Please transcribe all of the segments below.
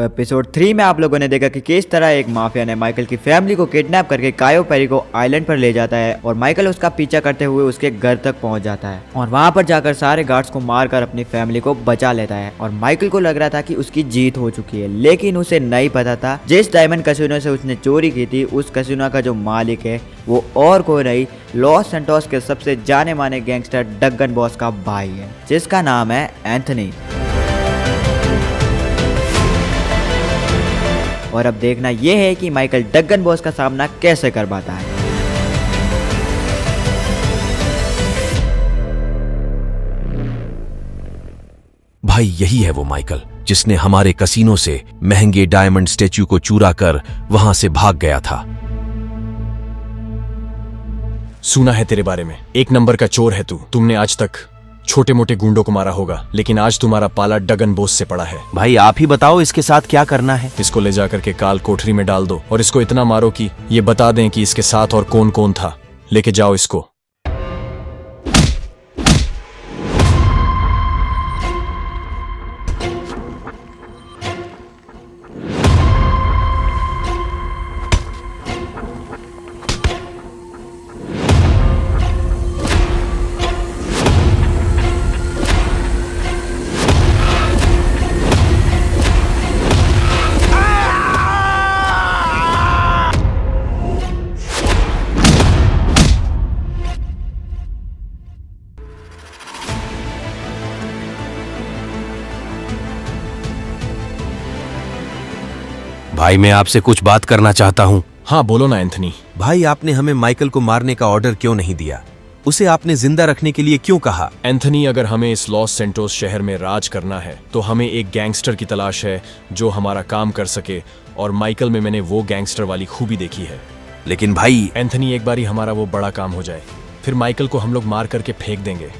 Episode three में आप लोगों ने देखा कि किस तरह एक माफिया ने माइकल की फैमिली को किडनैप करके कायो पेरी को आइलैंड पर ले जाता है और माइकल उसका पीछा करते हुए उसके घर तक पहुंच जाता है और वहां पर जाकर सारे गार्ड्स को मारकर अपनी फैमिली को बचा लेता है और माइकल को लग रहा था कि उसकी जीत हो चुकी है लेकिन उसे नहीं पता था जिस डायमंड कसिनो से उसने चोरी की थी उस कसिनो का जो मालिक है वो और कोई नहीं लॉस सेंटोस के सबसे जाने माने गैंगस्टर डगन बॉस का भाई है जिसका नाम है एंथनी और अब देखना यह है कि माइकल डगन बॉस का सामना कैसे कर पाता है भाई यही है वो माइकल जिसने हमारे कसीनो से महंगे डायमंड स्टेच्यू को चूरा कर वहां से भाग गया था सुना है तेरे बारे में एक नंबर का चोर है तू तुमने आज तक छोटे मोटे गुंडों को मारा होगा लेकिन आज तुम्हारा पाला डगन बोस से पड़ा है भाई आप ही बताओ इसके साथ क्या करना है इसको ले जाकर के काल कोठरी में डाल दो और इसको इतना मारो कि ये बता दें कि इसके साथ और कौन कौन था लेके जाओ इसको भाई मैं आपसे कुछ बात करना चाहता हूँ हाँ बोलो ना एंथनी भाई आपने हमें माइकल को मारने का ऑर्डर क्यों नहीं दिया उसे आपने जिंदा रखने के लिए क्यों कहा एंथनी अगर हमें इस लॉस सेंटोस शहर में राज करना है तो हमें एक गैंगस्टर की तलाश है जो हमारा काम कर सके और माइकल में मैंने वो गैंगस्टर वाली खूबी देखी है लेकिन भाई एंथनी एक बारी हमारा वो बड़ा काम हो जाए फिर माइकल को हम लोग मार करके फेंक देंगे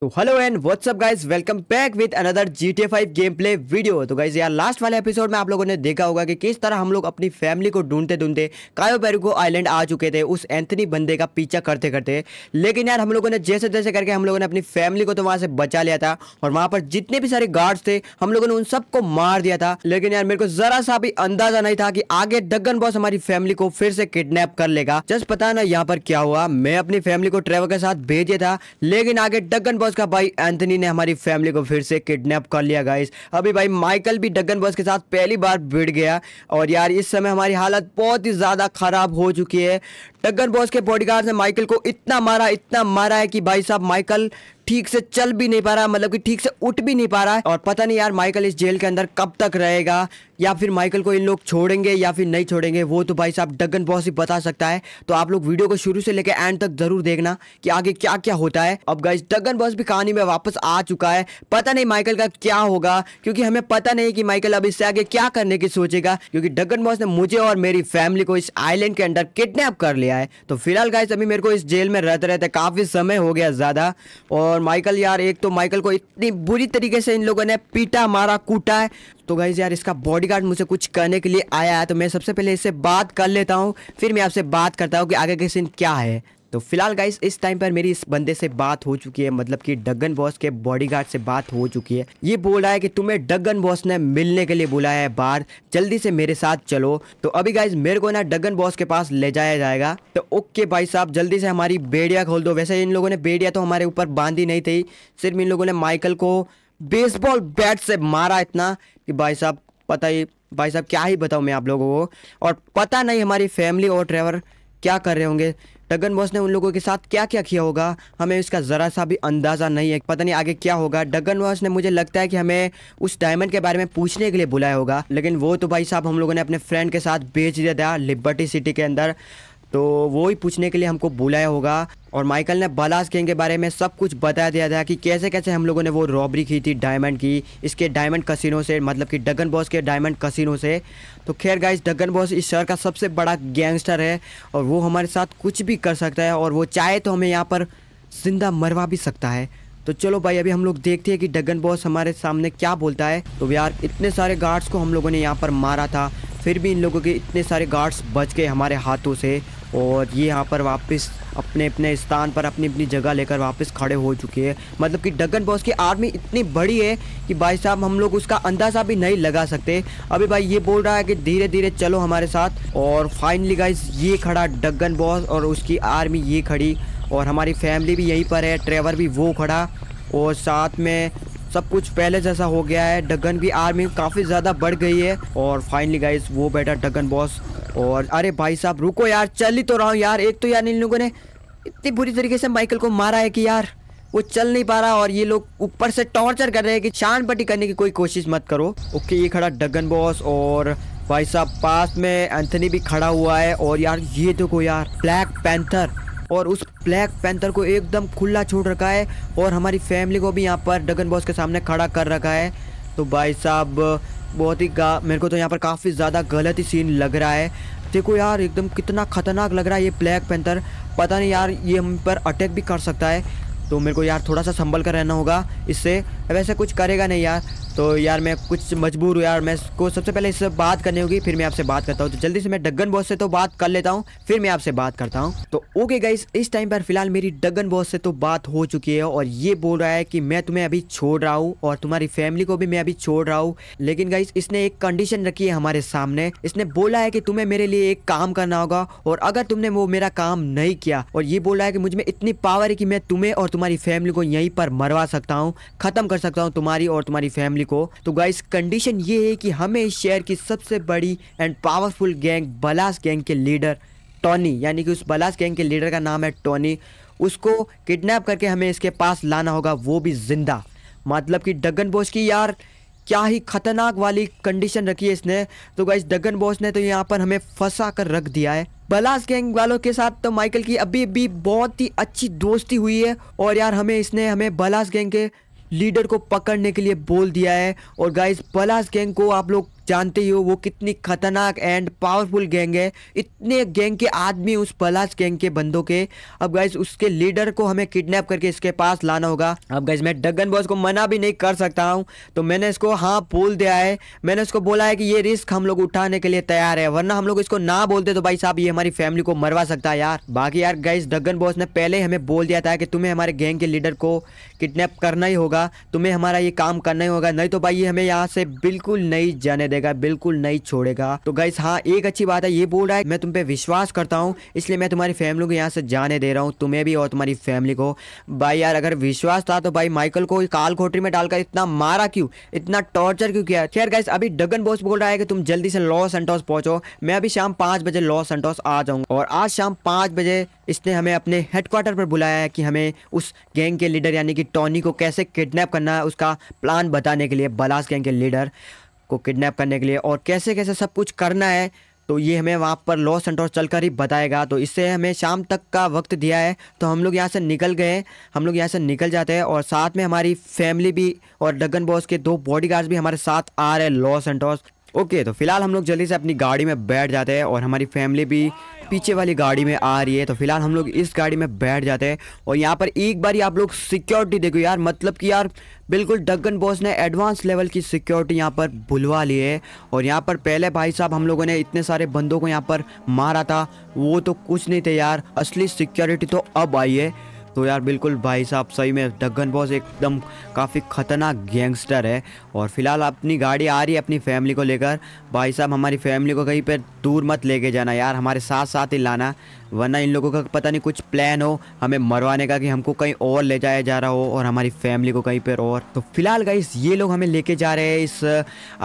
तो hello and what's up guys welcome back with another G T five game play video तो गाइज यार लास्ट वाले एपिसोड में आप लोगों ने देखा होगा कि किस तरह हम लोग अपनी फैमिली को ढूंढते ढूंढते कायो पेरुको आइलैंड आ चुके थे उस एंथनी बंदे का पीछा करते करते लेकिन यार हम लोगों ने जैसे तैसे करके हम लोगों ने अपनी फैमिली को तो वहाँ से बचा लिया था और वहाँ पर जितने भी सारे गार्ड्स थे हम लोगों ने उन सबको मार दिया था लेकिन यार मेरे को जरा सा भी अंदाजा नहीं था कि आगे दग्गन बॉस हमारी फैमिली को फिर से किडनेप कर लेगा जस्ट पता ना यहाँ पर क्या हुआ मैं अपनी फैमिली को ट्रेवल के साथ भेजे था लेकिन आगे डगन बॉस का भाई एंथनी ने हमारी फैमिली को फिर से किडनैप कर लिया गाइस अभी भाई माइकल भी डगन बॉस के साथ पहली बार भिड़ गया और यार इस समय हमारी हालत बहुत ही ज़्यादा ख़राब हो चुकी है डगन बॉस के बॉडीगार्ड ने माइकल को इतना मारा इतना मारा है कि भाई साहब माइकल ठीक से चल भी नहीं पा रहा मतलब कि ठीक से उठ भी नहीं पा रहा है और पता नहीं यार माइकल इस जेल के अंदर कब तक रहेगा या फिर माइकल को इन लोग छोड़ेंगे या फिर नहीं छोड़ेंगे वो तो भाई साहब डगन बॉस ही बता सकता है तो आप लोग वीडियो को शुरू से लेकर एंड तक जरूर देखना कि आगे क्या क्या होता है अब गाइज डगन बॉस भी कहानी में वापस आ चुका है पता नहीं माइकल का क्या होगा क्योंकि हमें पता नहीं कि माइकल अब इससे आगे क्या करने की सोचेगा क्योंकि डगन बॉस ने मुझे और मेरी फैमिली को इस आईलैंड के अंदर किडनेप कर लिया गया है तो फिलहाल गाइस अभी मेरे को इस जेल में रहते रहते काफ़ी समय हो गया ज़्यादा और माइकल यार एक तो माइकल को इतनी बुरी तरीके से इन लोगों ने पीटा मारा कूटा है तो गाइज यार इसका बॉडीगार्ड मुझे कुछ करने के लिए आया है तो मैं सबसे पहले इससे बात कर लेता हूँ फिर मैं आपसे बात करता हूँ कि आगे के सीन क्या है तो फिलहाल गाइस इस टाइम पर मेरी इस बंदे से बात हो चुकी है मतलब कि डगन बॉस के बॉडीगार्ड से बात हो चुकी है ये बोल रहा है कि तुम्हें डगन बॉस ने मिलने के लिए बुलाया है बाहर जल्दी से मेरे साथ चलो तो अभी गाइस मेरे को ना डगन बॉस के पास ले जाया जाएगा तो ओके भाई साहब जल्दी से हमारी बेड़िया खोल दो वैसे इन लोगों ने बेड़िया तो हमारे ऊपर बांधी नहीं थी सिर्फ इन लोगों ने माइकल को बेसबॉल बैट से मारा इतना कि भाई साहब पता ही भाई साहब क्या ही बताऊँ मैं आप लोगों को और पता नहीं हमारी फैमिली और ड्राइवर क्या कर रहे होंगे डगन बॉस ने उन लोगों के साथ क्या क्या किया होगा हमें उसका ज़रा सा भी अंदाज़ा नहीं है पता नहीं आगे क्या होगा डगन बॉस ने मुझे लगता है कि हमें उस डायमंड के बारे में पूछने के लिए बुलाया होगा लेकिन वो तो भाई साहब हम लोगों ने अपने फ्रेंड के साथ भेज दिया था लिबर्टी सिटी के अंदर तो वो ही पूछने के लिए हमको बुलाया होगा और माइकल ने बलास गैंग के बारे में सब कुछ बता दिया था कि कैसे कैसे हम लोगों ने वो रॉबरी की थी डायमंड की इसके डायमंड कसिनो से मतलब कि डगन बॉस के डायमंड कसिनो से तो खैर गाइस डगन बॉस इस शहर का सबसे बड़ा गैंगस्टर है और वो हमारे साथ कुछ भी कर सकता है और वो चाहे तो हमें यहाँ पर जिंदा मरवा भी सकता है तो चलो भाई अभी हम लोग देखते हैं कि डगन बॉस हमारे सामने क्या बोलता है तो यार इतने सारे गार्ड्स को हम लोगों ने यहाँ पर मारा था फिर भी इन लोगों के इतने सारे गार्ड्स बच गए हमारे हाथों से और ये यहाँ पर वापस अपने अपने स्थान पर अपनी अपनी जगह लेकर वापस खड़े हो चुके हैं मतलब कि डगन बॉस की आर्मी इतनी बड़ी है कि भाई साहब हम लोग उसका अंदाज़ा भी नहीं लगा सकते अभी भाई ये बोल रहा है कि धीरे धीरे चलो हमारे साथ और फाइनली गाइज ये खड़ा डगन बॉस और उसकी आर्मी ये खड़ी और हमारी फैमिली भी यहीं पर है ट्रेवर भी वो खड़ा और साथ में सब कुछ पहले जैसा हो गया है डगन भी आर्मी काफ़ी ज़्यादा बढ़ गई है और फाइनली गाइस वो बैठा डगन बॉस और अरे भाई साहब रुको यार चल ही तो रहा हूँ यार एक तो यार इन लोगों ने इतनी बुरी तरीके से माइकल को मारा है कि यार वो चल नहीं पा रहा और ये लोग ऊपर से टॉर्चर कर रहे हैं कि शान पट्टी करने की कोई कोशिश मत करो ओके ये खड़ा डगन बॉस और भाई साहब पास में एंथनी भी खड़ा हुआ है और यार ये देखो यार ब्लैक पैंथर और उस ब्लैक पैंथर को एकदम खुला छोड़ रखा है और हमारी फैमिली को भी यहाँ पर डगन बॉस के सामने खड़ा कर रखा है तो भाई साहब बहुत ही मेरे को तो यहाँ पर काफ़ी ज़्यादा गलत ही सीन लग रहा है देखो यार एकदम कितना खतरनाक लग रहा है ये ब्लैक पैंथर पता नहीं यार ये हम पर अटैक भी कर सकता है तो मेरे को यार थोड़ा सा संभल कर रहना होगा इससे वैसे कुछ करेगा नहीं यार तो यार मैं कुछ मजबूर हूँ यार मैं इसको सबसे पहले इससे बात करनी होगी फिर मैं आपसे बात करता हूँ तो जल्दी से मैं डगन बॉस से तो बात कर लेता हूँ फिर मैं आपसे बात करता हूँ तो ओके गाइस इस टाइम पर फिलहाल मेरी डगन बॉस से तो बात हो चुकी है और ये बोल रहा है कि मैं तुम्हें अभी छोड़ रहा हूँ और तुम्हारी फैमिली को भी मैं अभी छोड़ रहा हूँ लेकिन गाइस इसने एक कंडीशन रखी है हमारे सामने इसने बोला है कि तुम्हें मेरे लिए एक काम करना होगा और अगर तुमने वो मेरा काम नहीं किया और ये बोल रहा है कि मुझ में इतनी पावर है कि मैं तुम्हें और तुम्हारी फैमिली को यहीं पर मरवा सकता हूँ खत्म कर सकता हूँ तुम्हारी और तुम्हारी फैमिली को तो गाइस कंडीशन ये है कि हमें इस शहर की सबसे बड़ी and powerful gang Ballas gang के लीडर टॉनी यानी कि उस बलास गैंग के लीडर का नाम है टॉनी उसको किडनैप करके हमें इसके पास लाना होगा वो भी जिंदा मतलब कि डगन बोस की यार क्या ही खतरनाक वाली कंडीशन रखी है इसने तो गाइस डगन बोस ने तो यहाँ पर हमें फंसा कर रख दिया है बलास गैंग वालों के साथ तो माइकल की अभी भी बहुत ही अच्छी दोस्ती हुई है और यार हमें इसने हमें बलास गैंग के लीडर को पकड़ने के लिए बोल दिया है और गाइस पलास गैंग को आप लोग जानते ही हो वो कितनी खतरनाक एंड पावरफुल गैंग है इतने गैंग के आदमी उस पलाश गैंग के बंदों के अब गाइज उसके लीडर को हमें किडनैप करके इसके पास लाना होगा अब गाइज मैं डगन बॉस को मना भी नहीं कर सकता हूँ तो मैंने इसको हाँ बोल दिया है मैंने उसको बोला है कि ये रिस्क हम लोग उठाने के लिए तैयार है वरना हम लोग इसको ना बोलते तो भाई साहब ये हमारी फैमिली को मरवा सकता है यार बाकी यार गाइज डगन बॉस ने पहले ही हमें बोल दिया था कि तुम्हें हमारे गैंग के लीडर को किडनेप करना ही होगा तुम्हें हमारा ये काम करना ही होगा नहीं तो भाई ये हमें यहाँ से बिल्कुल नहीं जाने दे देगा बिल्कुल नहीं छोड़ेगा तो गाइस हाँ एक अच्छी बात है ये बोल रहा है मैं तुम पे विश्वास करता हूँ इसलिए मैं तुम्हारी फैमिली को यहाँ से जाने दे रहा हूँ तुम्हें भी और तुम्हारी फैमिली को भाई यार अगर विश्वास था तो भाई माइकल को काल खोटरी में डालकर इतना मारा क्यों इतना टॉर्चर क्यों किया खैर गाइस अभी डगन बोस बोल रहा है कि तुम जल्दी से लॉस एंटोस पहुंचो मैं अभी शाम पाँच बजे लॉस एंटोस आ जाऊंगा और आज शाम पाँच बजे इसने हमें अपने हेडक्वार्टर पर बुलाया है कि हमें उस गैंग के लीडर यानी कि टॉनी को कैसे किडनैप करना है उसका प्लान बताने के लिए बलास गैंग के लीडर को किडनैप करने के लिए और कैसे कैसे सब कुछ करना है तो ये हमें वहाँ पर लॉस सेंटोर चलकर ही बताएगा तो इससे हमें शाम तक का वक्त दिया है तो हम लोग यहाँ से निकल गए हम लोग यहाँ से निकल जाते हैं और साथ में हमारी फैमिली भी और डगन बॉस के दो बॉडीगार्ड्स भी हमारे साथ आ रहे हैं लॉस सेंटोस ओके तो फिलहाल हम लोग जल्दी से अपनी गाड़ी में बैठ जाते हैं और हमारी फैमिली भी पीछे वाली गाड़ी में आ रही है तो फिलहाल हम लोग इस गाड़ी में बैठ जाते हैं और यहाँ पर एक बार आप लोग सिक्योरिटी देखो यार मतलब कि यार बिल्कुल डगन बॉस ने एडवांस लेवल की सिक्योरिटी यहाँ पर बुलवा ली है और यहाँ पर पहले भाई साहब हम लोगों ने इतने सारे बंदों को यहाँ पर मारा था वो तो कुछ नहीं थे यार असली सिक्योरिटी तो अब आई है तो यार बिल्कुल भाई साहब सही में डगन बॉस एकदम काफ़ी ख़तरनाक गैंगस्टर है और फिलहाल अपनी गाड़ी आ रही है अपनी फैमिली को लेकर भाई साहब हमारी फैमिली को कहीं पर दूर मत लेके जाना यार हमारे साथ साथ ही लाना वरना इन लोगों का पता नहीं कुछ प्लान हो हमें मरवाने का कि हमको कहीं और ले जाया जा रहा हो और हमारी फैमिली को कहीं पर और तो फिलहाल गाइस ये लोग हमें लेके जा रहे हैं इस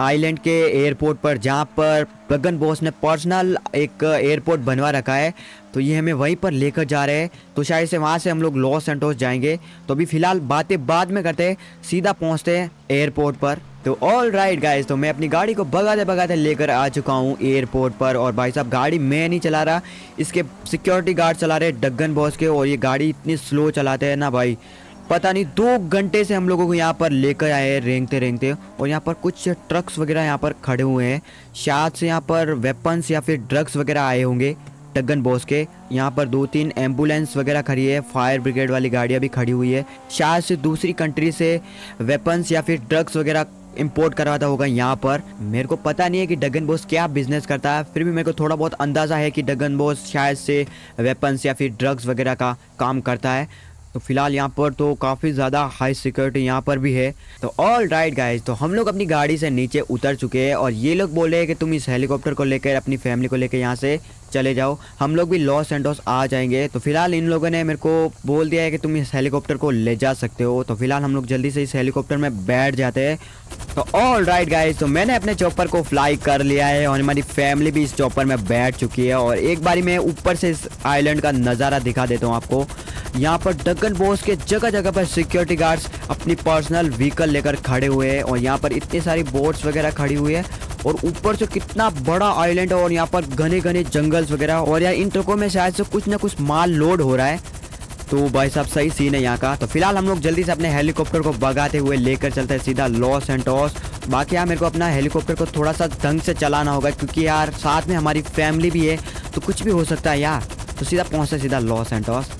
आइलैंड के एयरपोर्ट पर जहाँ पर गगन बोस ने पर्सनल एक एयरपोर्ट बनवा रखा है तो ये हमें वहीं पर लेकर जा रहे हैं तो शायद से वहाँ से हम लोग लॉस एंटोस जाएंगे तो अभी फ़िलहाल बातें बाद में करते सीधा पहुँचते हैं एयरपोर्ट पर तो ऑल राइट गाइज तो मैं अपनी गाड़ी को भगाते भगाते लेकर आ चुका हूँ एयरपोर्ट पर और भाई साहब गाड़ी मैं नहीं चला रहा इसके सिक्योरिटी गार्ड चला रहे डगन बॉस के और ये गाड़ी इतनी स्लो चलाते हैं ना भाई पता नहीं दो घंटे से हम लोगों को यहाँ पर लेकर आए हैं रेंगते रेंगते और यहाँ पर कुछ ट्रक्स वगैरह यहाँ पर खड़े हुए हैं शायद से यहाँ पर वेपन्स या फिर ड्रग्स वगैरह आए होंगे टगन बॉस के यहाँ पर दो तीन एम्बुलेंस वगैरह खड़ी है फायर ब्रिगेड वाली गाड़ियाँ भी खड़ी हुई है शायद से दूसरी कंट्री से वेपन्स या फिर ड्रग्स वगैरह इम्पोर्ट करवाता होगा यहाँ पर मेरे को पता नहीं है कि डगन बोस क्या बिजनेस करता है फिर भी मेरे को थोड़ा बहुत अंदाज़ा है कि डगन बोस शायद से वेपन्स या फिर ड्रग्स वगैरह का काम करता है तो फिलहाल यहाँ पर तो काफ़ी ज़्यादा हाई सिक्योरिटी यहाँ पर भी है तो ऑल राइट गाइज तो हम लोग अपनी गाड़ी से नीचे उतर चुके हैं और ये लोग बोले हैं कि तुम इस हेलीकॉप्टर को लेकर अपनी फैमिली को लेकर यहाँ से चले जाओ हम लोग भी लॉस लॉस आ जाएंगे तो फिलहाल इन लोगों ने मेरे को बोल दिया है कि तुम इस हेलीकॉप्टर को ले जा सकते हो तो फिलहाल हम लोग जल्दी से इस हेलीकॉप्टर में बैठ जाते हैं तो ऑल राइट गाइज तो मैंने अपने चॉपर को फ्लाई कर लिया है और हमारी फैमिली भी इस चॉपर में बैठ चुकी है और एक बारी मैं ऊपर से इस आइलैंड का नज़ारा दिखा देता हूँ आपको यहाँ पर डगन बोस के जगह जगह पर सिक्योरिटी गार्ड्स अपनी पर्सनल व्हीकल लेकर खड़े हुए हैं और यहाँ पर इतनी सारी बोट्स वगैरह खड़ी हुई है और ऊपर से कितना बड़ा आइलैंड है और यहाँ पर घने घने जंगल व्हीकल्स वगैरह और यार इन ट्रकों में शायद से कुछ ना कुछ माल लोड हो रहा है तो भाई साहब सही सीन है यहाँ का तो फिलहाल हम लोग जल्दी से अपने हेलीकॉप्टर को भगाते हुए लेकर चलते हैं सीधा लॉस एंड टॉस बाकी यार मेरे को अपना हेलीकॉप्टर को थोड़ा सा ढंग से चलाना होगा क्योंकि यार साथ में हमारी फैमिली भी है तो कुछ भी हो सकता है यार तो सीधा पहुँचते सीधा लॉस एंड टॉस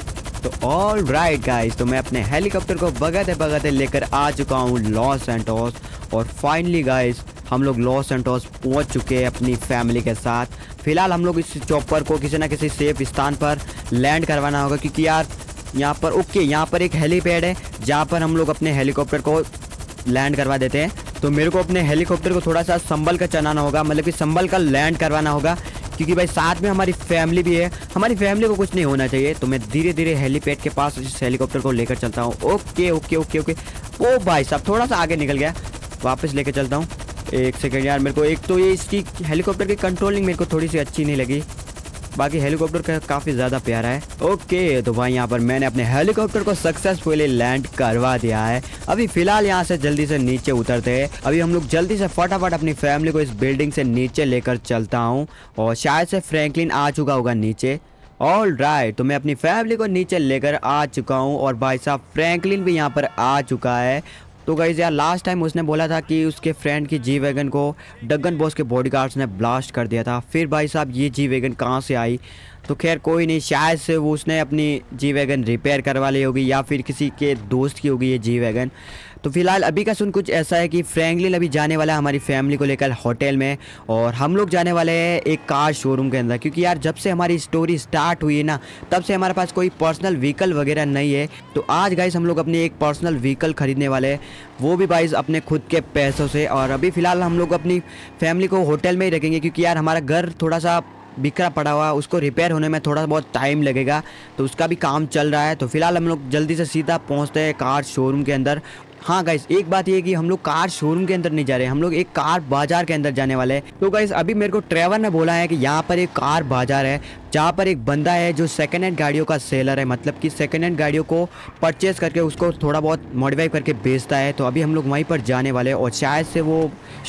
तो ऑल राइट गाइज तो मैं अपने हेलीकॉप्टर को भगाते भगाते लेकर आ चुका हूँ लॉस एंड टॉस और फाइनली गाइज़ हम लोग लॉस सेंटोस पहुंच चुके हैं अपनी फैमिली के साथ फिलहाल हम लोग इस चॉपर को किसी ना किसी सेफ स्थान पर लैंड करवाना होगा क्योंकि यार यहाँ पर ओके यहाँ पर एक हेलीपैड है जहाँ पर हम लोग अपने हेलीकॉप्टर को लैंड करवा देते हैं तो मेरे को अपने हेलीकॉप्टर को थोड़ा सा संभल कर चलाना होगा मतलब कि संभल कर लैंड करवाना होगा क्योंकि भाई साथ में हमारी फैमिली भी है हमारी फैमिली को कुछ नहीं होना चाहिए तो मैं धीरे धीरे हेलीपैड के पास इस हेलीकॉप्टर को लेकर चलता हूँ ओके ओके ओके ओके ओ भाई साहब थोड़ा सा आगे निकल गया वापस लेकर चलता हूँ एक सेकेंड यार मेरे को एक तो ये इसकी हेलीकॉप्टर की कंट्रोलिंग मेरे को थोड़ी सी अच्छी नहीं लगी बाकी हेलीकॉप्टर का काफ़ी ज़्यादा प्यारा है ओके तो भाई यहाँ पर मैंने अपने हेलीकॉप्टर को सक्सेसफुली लैंड करवा दिया है अभी फिलहाल यहाँ से जल्दी से नीचे उतरते हैं अभी हम लोग जल्दी से फटाफट अपनी फैमिली को इस बिल्डिंग से नीचे लेकर चलता हूँ और शायद से फ्रैंकलिन आ चुका होगा नीचे ऑल राइट right, तो मैं अपनी फैमिली को नीचे लेकर आ चुका हूँ और भाई साहब फ्रैंकलिन भी यहाँ पर आ चुका है तो गाइज़ यार लास्ट टाइम उसने बोला था कि उसके फ्रेंड की जी वैगन को डगन बॉस के बॉडीगार्ड्स ने ब्लास्ट कर दिया था फिर भाई साहब ये जी वैगन कहाँ से आई तो खैर कोई नहीं शायद से वो उसने अपनी जी वैगन रिपेयर करवा ली होगी या फिर किसी के दोस्त की होगी ये जी वैगन तो फिलहाल अभी का सुन कुछ ऐसा है कि फ्रैंकलिन अभी जाने वाला है हमारी फैमिली को लेकर होटल में और हम लोग जाने वाले हैं एक कार शोरूम के अंदर क्योंकि यार जब से हमारी स्टोरी स्टार्ट हुई है ना तब से हमारे पास कोई पर्सनल व्हीकल वगैरह नहीं है तो आज गाइस हम लोग अपनी एक पर्सनल व्हीकल ख़रीदने वाले हैं वो भी बाइज अपने खुद के पैसों से और अभी फ़िलहाल हम लोग अपनी फैमिली को होटल में ही रखेंगे क्योंकि यार हमारा घर थोड़ा सा बिखरा पड़ा हुआ उसको रिपेयर होने में थोड़ा बहुत टाइम लगेगा तो उसका भी काम चल रहा है तो फिलहाल हम लोग जल्दी से सीधा पहुँचते हैं कार शोरूम के अंदर हाँ गाइस एक बात ये कि हम लोग कार शोरूम के अंदर नहीं जा रहे हम लोग एक कार बाजार के अंदर जाने वाले हैं तो गाइस अभी मेरे को ट्रेवर ने बोला है कि यहाँ पर एक कार बाजार है जहाँ पर एक बंदा है जो सेकेंड हैंड गाड़ियों का सेलर है मतलब कि सेकेंड हैंड गाड़ियों को परचेस करके उसको थोड़ा बहुत मॉडिफाई करके बेचता है तो अभी हम लोग वहीं पर जाने वाले हैं और शायद से वो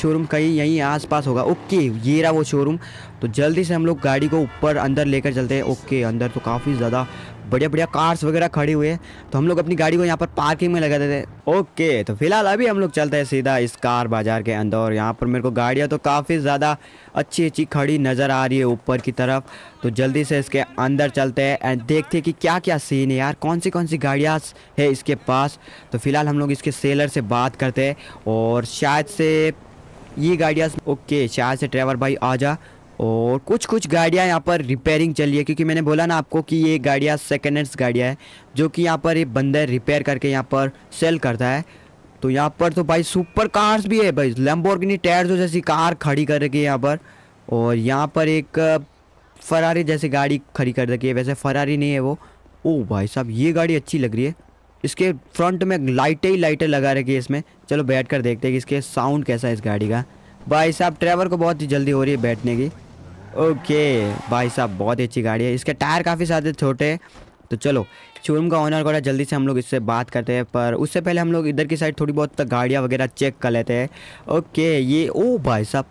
शोरूम कहीं यहीं आसपास होगा ओके ये रहा वो शोरूम तो जल्दी से हम लोग गाड़ी को ऊपर अंदर लेकर चलते हैं ओके अंदर तो काफ़ी ज़्यादा बढ़िया बढ़िया कार्स वगैरह खड़ी हुई है तो हम लोग अपनी गाड़ी को यहाँ पर पार्किंग में लगा देते हैं ओके तो फिलहाल अभी हम लोग चलते हैं सीधा इस कार बाजार के अंदर और यहाँ पर मेरे को गाड़ियाँ तो काफ़ी ज़्यादा अच्छी अच्छी खड़ी नज़र आ रही है ऊपर की तरफ तो जल्दी से इसके अंदर चलते हैं एंड देखते हैं कि क्या क्या सीन है यार कौन सी कौन सी गाड़ियाँ है इसके पास तो फिलहाल हम लोग इसके सेलर से बात करते हैं और शायद से ये गाड़ियाँ ओके शायद से ड्राइवर भाई आ जा और कुछ कुछ गाड़ियाँ यहाँ पर रिपेयरिंग चल रही है क्योंकि मैंने बोला ना आपको कि ये गाड़ियाँ सेकेंड हैंड्स गाड़ियाँ है जो कि यहाँ पर ये बंदर रिपेयर करके यहाँ पर सेल करता है तो यहाँ पर तो भाई सुपर कार्स भी है भाई लम्बोर्गिनी जो जैसी कार खड़ी कर रखी है यहाँ पर और यहाँ पर एक फरारी जैसी गाड़ी खड़ी कर रखी है वैसे फरारी नहीं है वो ओ भाई साहब ये गाड़ी अच्छी लग रही है इसके फ्रंट में लाइटें ही लाइटें लगा रखी है इसमें चलो बैठ कर देखते हैं कि इसके साउंड कैसा है इस गाड़ी का भाई साहब ड्राइवर को बहुत ही जल्दी हो रही है बैठने की ओके भाई साहब बहुत ही अच्छी गाड़ी है इसके टायर काफ़ी सारे छोटे तो चलो शोरूम का ऑनर वगैरह जल्दी से हम लोग इससे बात करते हैं पर उससे पहले हम लोग इधर की साइड थोड़ी बहुत गाड़ियाँ वगैरह चेक कर लेते हैं ओके ये ओ भाई साहब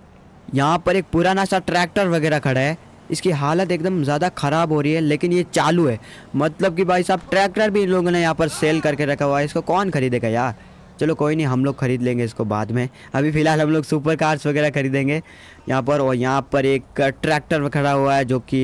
यहाँ पर एक पुराना सा ट्रैक्टर वगैरह खड़ा है इसकी हालत एकदम ज़्यादा ख़राब हो रही है लेकिन ये चालू है मतलब कि भाई साहब ट्रैक्टर भी इन लोगों ने यहाँ पर सेल करके रखा हुआ है इसको कौन खरीदेगा यार चलो कोई नहीं हम लोग ख़रीद लेंगे इसको बाद में अभी फ़िलहाल हम लोग सुपर कार्स वगैरह खरीदेंगे यहाँ पर और यहाँ पर एक ट्रैक्टर खड़ा हुआ है जो कि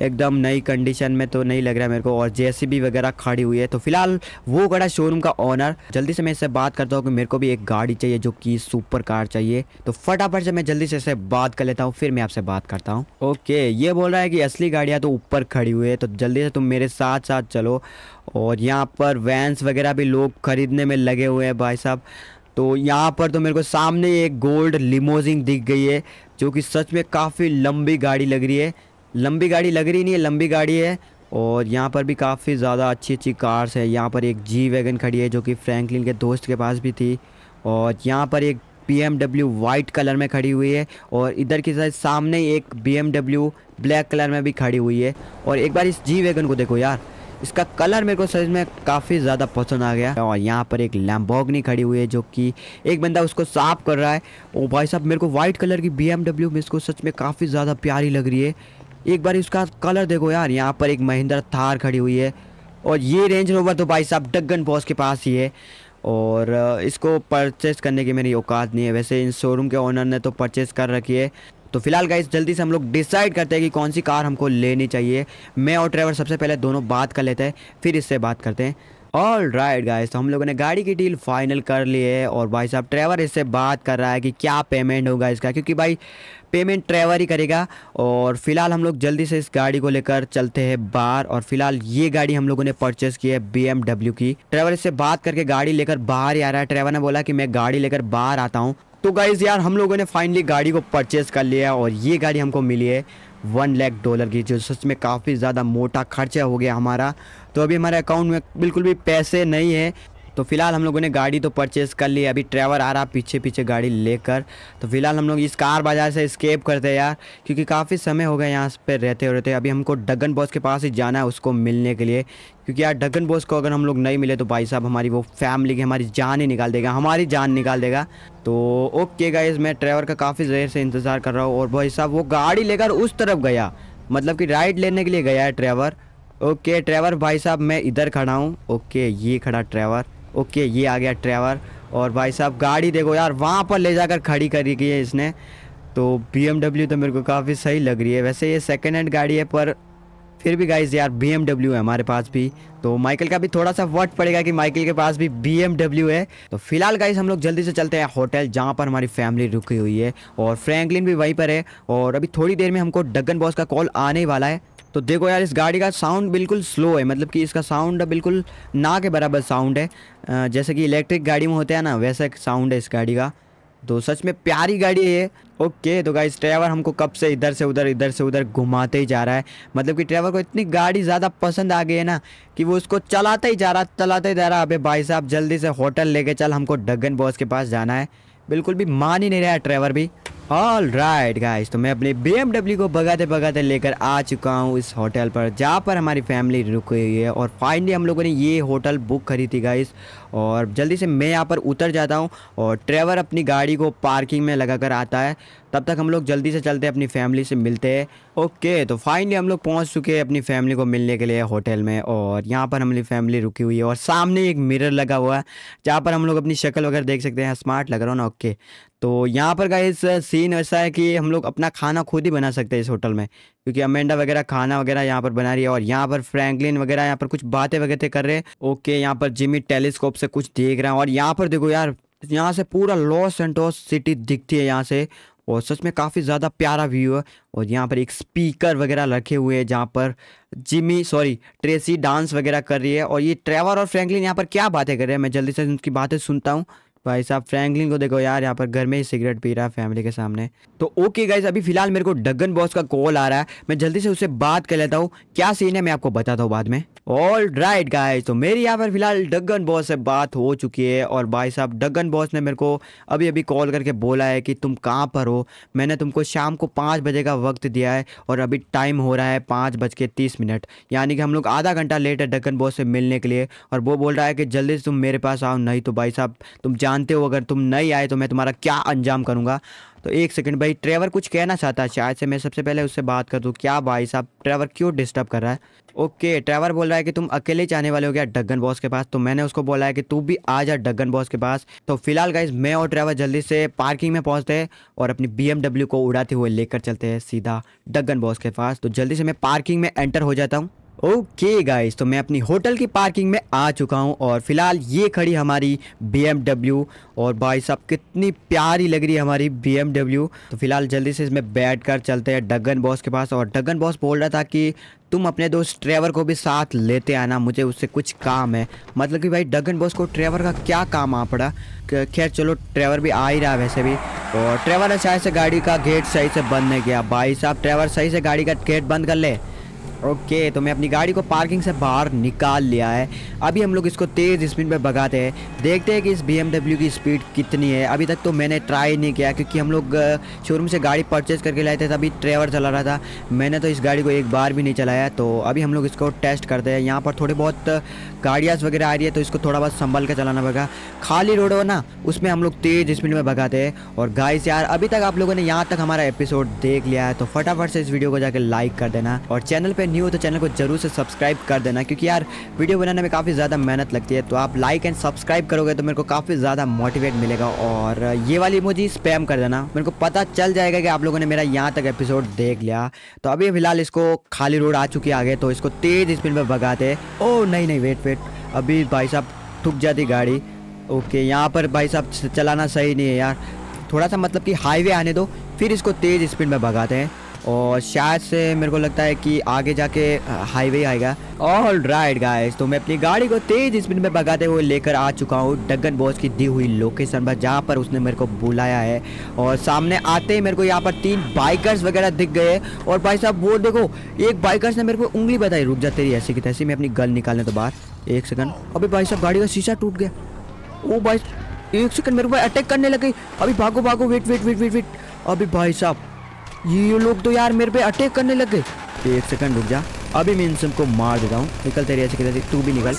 एकदम नई कंडीशन में तो नहीं लग रहा है मेरे को और जेसीबी वगैरह खड़ी हुई है तो फिलहाल वो गड़ा शोरूम का ऑनर जल्दी से मैं इससे बात करता हूँ कि मेरे को भी एक गाड़ी चाहिए जो कि सुपर कार चाहिए तो फटाफट से मैं जल्दी से इससे बात कर लेता हूँ फिर मैं आपसे बात करता हूँ ओके ये बोल रहा है कि असली गाड़ियाँ तो ऊपर खड़ी हुई है तो जल्दी से तुम मेरे साथ साथ चलो और यहाँ पर वैंस वगैरह भी लोग खरीदने में लगे हुए हैं भाई साहब तो यहाँ पर तो मेरे को सामने एक गोल्ड लिमोजिंग दिख गई है जो कि सच में काफ़ी लंबी गाड़ी लग रही है लंबी गाड़ी लग रही नहीं है लंबी गाड़ी है और यहाँ पर भी काफ़ी ज़्यादा अच्छी अच्छी कार्स है यहाँ पर एक जी वैगन खड़ी है जो कि फ्रैंकलिन के दोस्त के पास भी थी और यहाँ पर एक बी वाइट कलर में खड़ी हुई है और इधर की साइड सामने एक बी ब्लैक कलर में भी खड़ी हुई है और एक बार इस जी वैगन को देखो यार इसका कलर मेरे को सच में काफ़ी ज़्यादा पसंद आ गया और यहाँ पर एक नहीं खड़ी हुई है जो कि एक बंदा उसको साफ कर रहा है ओ भाई साहब मेरे को वाइट कलर की बी में इसको सच में काफ़ी ज़्यादा प्यारी लग रही है एक बार इसका कलर देखो यार यहाँ पर एक महिंद्रा थार खड़ी हुई है और ये रेंज रोवर तो भाई साहब डगन बॉस के पास ही है और इसको परचेस करने की मेरी औकात नहीं है वैसे इन शोरूम के ओनर ने तो परचेस कर रखी है तो फिलहाल गाइस जल्दी से हम लोग डिसाइड करते हैं कि कौन सी कार हमको लेनी चाहिए मैं और ड्राइवर सबसे पहले दोनों बात कर लेते हैं फिर इससे बात करते हैं ऑल राइट गाइस तो हम लोगों ने गाड़ी की डील फाइनल कर ली है और भाई साहब ट्रेवर इससे बात कर रहा है कि क्या पेमेंट होगा इसका क्योंकि भाई पेमेंट ट्रेवर ही करेगा और फिलहाल हम लोग जल्दी से इस गाड़ी को लेकर चलते हैं बाहर और फिलहाल ये गाड़ी हम लोगों ने परचेस की है बी की ट्रेवर इससे बात करके गाड़ी लेकर बाहर ही आ रहा है ट्रेवर ने बोला कि मैं गाड़ी लेकर बाहर आता हूँ तो गाइज यार हम लोगों ने फाइनली गाड़ी को परचेस कर लिया और ये गाड़ी हमको मिली है वन लैख डॉलर की जो सच में काफ़ी ज़्यादा मोटा खर्चा हो गया हमारा तो अभी हमारे अकाउंट में बिल्कुल भी पैसे नहीं है तो फिलहाल हम लोगों ने गाड़ी तो परचेज़ कर ली अभी ट्रैवर आ रहा पीछे पीछे गाड़ी लेकर तो फिलहाल हम लोग इस कार बाज़ार से स्केप करते हैं यार क्योंकि काफ़ी समय हो गया यहाँ पर रहते हो रहते अभी हमको डगन बॉस के पास ही जाना है उसको मिलने के लिए क्योंकि यार डगन बॉस को अगर हम लोग नहीं मिले तो भाई साहब हमारी वो फैमिली की हमारी जान ही निकाल देगा हमारी जान निकाल देगा तो ओके गाइज मैं ड्राइवर का काफ़ी देर से इंतज़ार कर रहा हूँ और भाई साहब वो गाड़ी लेकर उस तरफ गया मतलब कि राइड लेने के लिए गया है ड्राइवर ओके ट्रेवर भाई साहब मैं इधर खड़ा हूँ ओके ये खड़ा ट्रेवर ओके ये आ गया ट्रेवर और भाई साहब गाड़ी देखो यार वहाँ पर ले जाकर खड़ी करी गई है इसने तो बी तो मेरे को काफ़ी सही लग रही है वैसे ये सेकेंड हैंड गाड़ी है पर फिर भी गाइज यार बी है हमारे पास भी तो माइकल का भी थोड़ा सा वर्ट पड़ेगा कि माइकल के पास भी बी है तो फिलहाल गाइज हम लोग जल्दी से चलते हैं होटल जहाँ पर हमारी फैमिली रुकी हुई है और फ्रैंकलिन भी वहीं पर है और अभी थोड़ी देर में हमको डगन बॉस का कॉल आने वाला है तो देखो यार इस गाड़ी का साउंड बिल्कुल स्लो है मतलब कि इसका साउंड बिल्कुल ना के बराबर साउंड है जैसे कि इलेक्ट्रिक गाड़ी में होता है ना वैसा साउंड है इस गाड़ी का तो सच में प्यारी गाड़ी है ओके तो गाइस ड्राइवर हमको कब से इधर से उधर इधर से उधर घुमाते ही जा रहा है मतलब कि ड्राइवर को इतनी गाड़ी ज़्यादा पसंद आ गई है ना कि वो उसको चलाता ही जा रहा चलाता ही जा रहा अबे भाई साहब जल्दी से होटल लेके चल हमको डगन बॉस के पास जाना है बिल्कुल भी मान ही नहीं रहा ड्राइवर भी ऑल राइट गाइस तो मैं अपने बी को भगाते भगाते लेकर आ चुका हूँ इस होटल पर जहाँ पर हमारी फैमिली रुकी हुई है और फाइनली हम लोगों ने ये होटल बुक करी थी गाइस और जल्दी से मैं यहाँ पर उतर जाता हूँ और ट्रेवर अपनी गाड़ी को पार्किंग में लगा कर आता है तब तक हम लोग जल्दी से चलते हैं अपनी फैमिली से मिलते हैं ओके तो फाइनली हम लोग पहुंच चुके हैं अपनी फैमिली को मिलने के लिए होटल में और यहाँ पर हमारी फैमिली रुकी हुई है और सामने एक मिरर लगा हुआ है जहाँ पर हम लोग अपनी शक्ल वगैरह देख सकते हैं स्मार्ट लग रहा हो ना ओके तो यहाँ पर गाइस सीन ऐसा है कि हम लोग अपना खाना खुद ही बना सकते हैं इस होटल में क्योंकि अमेंडा वगैरह खाना वगैरह यहाँ पर बना रही है और यहाँ पर फ्रैंकलिन वगैरह यहाँ पर कुछ बातें वगैरह कर रहे हैं ओके यहाँ पर जिमी टेलीस्कोप से कुछ देख रहे हैं और यहाँ पर देखो यार यहाँ से पूरा लॉस एंटोस सिटी दिखती है यहाँ से और सच में काफ़ी ज़्यादा प्यारा व्यू है और यहाँ पर एक स्पीकर वगैरह रखे हुए हैं जहाँ पर जिमी सॉरी ट्रेसी डांस वगैरह कर रही है और ये ट्रेवर और फ्रैंकलिन यहाँ पर क्या बातें कर रहे हैं मैं जल्दी से उनकी बातें सुनता हूँ भाई साहब फ्रैंकलिन को देखो यार यहाँ पर घर में ही सिगरेट पी रहा है फैमिली के सामने तो ओके गाइज अभी फिलहाल मेरे को डगन बॉस का कॉल आ रहा है मैं जल्दी से उससे बात कर लेता हूँ क्या सीन है मैं आपको बताता हूँ बाद में ऑल राइट गाइज तो मेरी यहाँ पर फिलहाल डगन बॉस से बात हो चुकी है और भाई साहब डगन बॉस ने मेरे को अभी अभी कॉल करके बोला है कि तुम कहाँ पर हो मैंने तुमको शाम को पाँच बजे का वक्त दिया है और अभी टाइम हो रहा है पाँच बज के तीस मिनट यानी कि हम लोग आधा घंटा लेट है डगन बॉस से मिलने के लिए और वो बोल रहा है कि जल्दी से तुम मेरे पास आओ नहीं तो भाई साहब तुम जान जानते हो अगर तुम नहीं आए तो मैं तुम्हारा क्या अंजाम करूँगा तो एक सेकंड भाई ट्रेवर कुछ कहना चाहता है शायद से मैं सबसे पहले उससे बात कर दूँ क्या भाई साहब ट्रेवर क्यों डिस्टर्ब कर रहा है ओके ट्रेवर बोल रहा है कि तुम अकेले जाने वाले हो गया डगन बॉस के पास तो मैंने उसको बोला है कि तू भी आ जा डगन बॉस के पास तो फिलहाल गाइज मैं और ट्रेवर जल्दी से पार्किंग में पहुँचते हैं और अपनी बी को उड़ाते हुए लेकर चलते हैं सीधा डगन बॉस के पास तो जल्दी से मैं पार्किंग में एंटर हो जाता हूँ ओके गाइस तो मैं अपनी होटल की पार्किंग में आ चुका हूँ और फिलहाल ये खड़ी हमारी बी और भाई साहब कितनी प्यारी लग रही है हमारी बी तो फिलहाल जल्दी से इसमें बैठ कर चलते हैं डगन बॉस के पास और डगन बॉस बोल रहा था कि तुम अपने दोस्त ट्रेवर को भी साथ लेते आना मुझे उससे कुछ काम है मतलब कि भाई डगन बॉस को ट्रेवर का क्या काम आ पड़ा खैर चलो ट्रेवर भी आ ही रहा वैसे भी और ट्रेवर ने शायद से गाड़ी का गेट सही से बंद नहीं किया भाई साहब ट्रेवर सही से गाड़ी का गेट बंद कर ले ओके तो मैं अपनी गाड़ी को पार्किंग से बाहर निकाल लिया है अभी हम लोग इसको तेज़ स्पीड में भगाते हैं देखते हैं कि इस बी की स्पीड कितनी है अभी तक तो मैंने ट्राई नहीं किया क्योंकि हम लोग शोरूम से गाड़ी परचेज़ करके लाए थे तभी ट्रेवर चला रहा था मैंने तो इस गाड़ी को एक बार भी नहीं चलाया तो अभी हम लोग इसको टेस्ट करते हैं यहाँ पर थोड़े बहुत गाड़ियाँ वगैरह आ रही है तो इसको थोड़ा बहुत संभल कर चलाना पड़ेगा खाली रोड हो ना उसमें हम लोग तेज स्पीड में भगाते हैं और गाइस यार अभी तक आप लोगों ने यहाँ तक हमारा एपिसोड देख लिया है तो फटाफट से इस वीडियो को जाकर लाइक कर देना और चैनल पर न्यू हो तो चैनल को जरूर से सब्सक्राइब कर देना क्योंकि यार वीडियो बनाने में काफ़ी ज़्यादा मेहनत लगती है तो आप लाइक एंड सब्सक्राइब करोगे तो मेरे को काफ़ी ज़्यादा मोटिवेट मिलेगा और ये वाली मुझे स्पैम कर देना मेरे को पता चल जाएगा कि आप लोगों ने मेरा यहाँ तक एपिसोड देख लिया तो अभी फिलहाल इसको खाली रोड आ चुकी आगे तो इसको तेज स्पीड में भगाते ओ oh, नहीं नहीं वेट पे वेट अभी भाई साहब ठुक जाती गाड़ी ओके यहाँ पर भाई साहब चलाना सही नहीं है यार थोड़ा सा मतलब कि हाईवे आने दो फिर इसको तेज़ स्पीड में भगाते हैं और शायद से मेरे को लगता है कि आगे जाके हाईवे आएगा ऑल राइट गाइस तो मैं अपनी गाड़ी को तेज स्पीड में भगाते हुए लेकर आ चुका हूँ डगन बॉस की दी हुई लोकेशन पर जहाँ पर उसने मेरे को बुलाया है और सामने आते ही मेरे को यहाँ पर तीन बाइकर्स वगैरह दिख गए और भाई साहब वो देखो एक बाइकर्स ने मेरे को उंगली बताई रुक जाते रही ऐसी की तैसी मैं अपनी गल निकालने तो बाहर एक सेकंड अभी भाई साहब गाड़ी का शीशा टूट गया वो भाई एक सेकंड मेरे को अटैक करने लग गई अभी भागो भागो wait wait wait wait wait अभी भाई साहब ये लोग तो यार मेरे पे अटैक करने लग गए एक सेकंड रुक जा अभी मैं इन को मार देता हूँ निकल तेरे ऐसे कहते तू भी निकल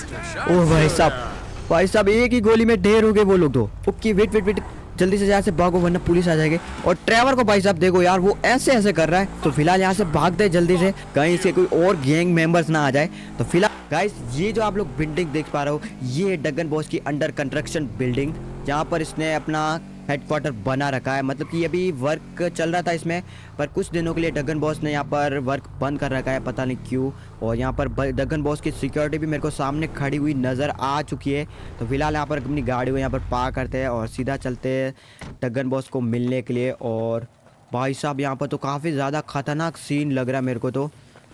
ओह भाई साहब भाई साहब एक ही गोली में ढेर हो गए वो लोग दो तो। ओके वेट वेट वेट जल्दी से यहाँ से भागो वरना पुलिस आ जाएगी और ड्राइवर को भाई साहब देखो यार वो ऐसे ऐसे कर रहा है तो फिलहाल यहाँ से भाग दे जल्दी से कहीं से कोई और गैंग मेंबर्स ना आ जाए तो फिलहाल गाइस ये जो आप लोग बिल्डिंग देख पा रहे हो ये है डगन बॉस की अंडर कंस्ट्रक्शन बिल्डिंग जहाँ पर इसने अपना हेडक्वार्टर बना रखा है मतलब कि अभी वर्क चल रहा था इसमें पर कुछ दिनों के लिए डगन बॉस ने यहाँ पर वर्क बंद कर रखा है पता नहीं क्यों और यहाँ पर डगन बॉस की सिक्योरिटी भी मेरे को सामने खड़ी हुई नज़र आ चुकी है तो फिलहाल यहाँ पर अपनी गाड़ी को यहाँ पर पार करते हैं और सीधा चलते हैं डगन बॉस को मिलने के लिए और भाई साहब यहाँ पर तो काफ़ी ज़्यादा ख़तरनाक सीन लग रहा है मेरे को तो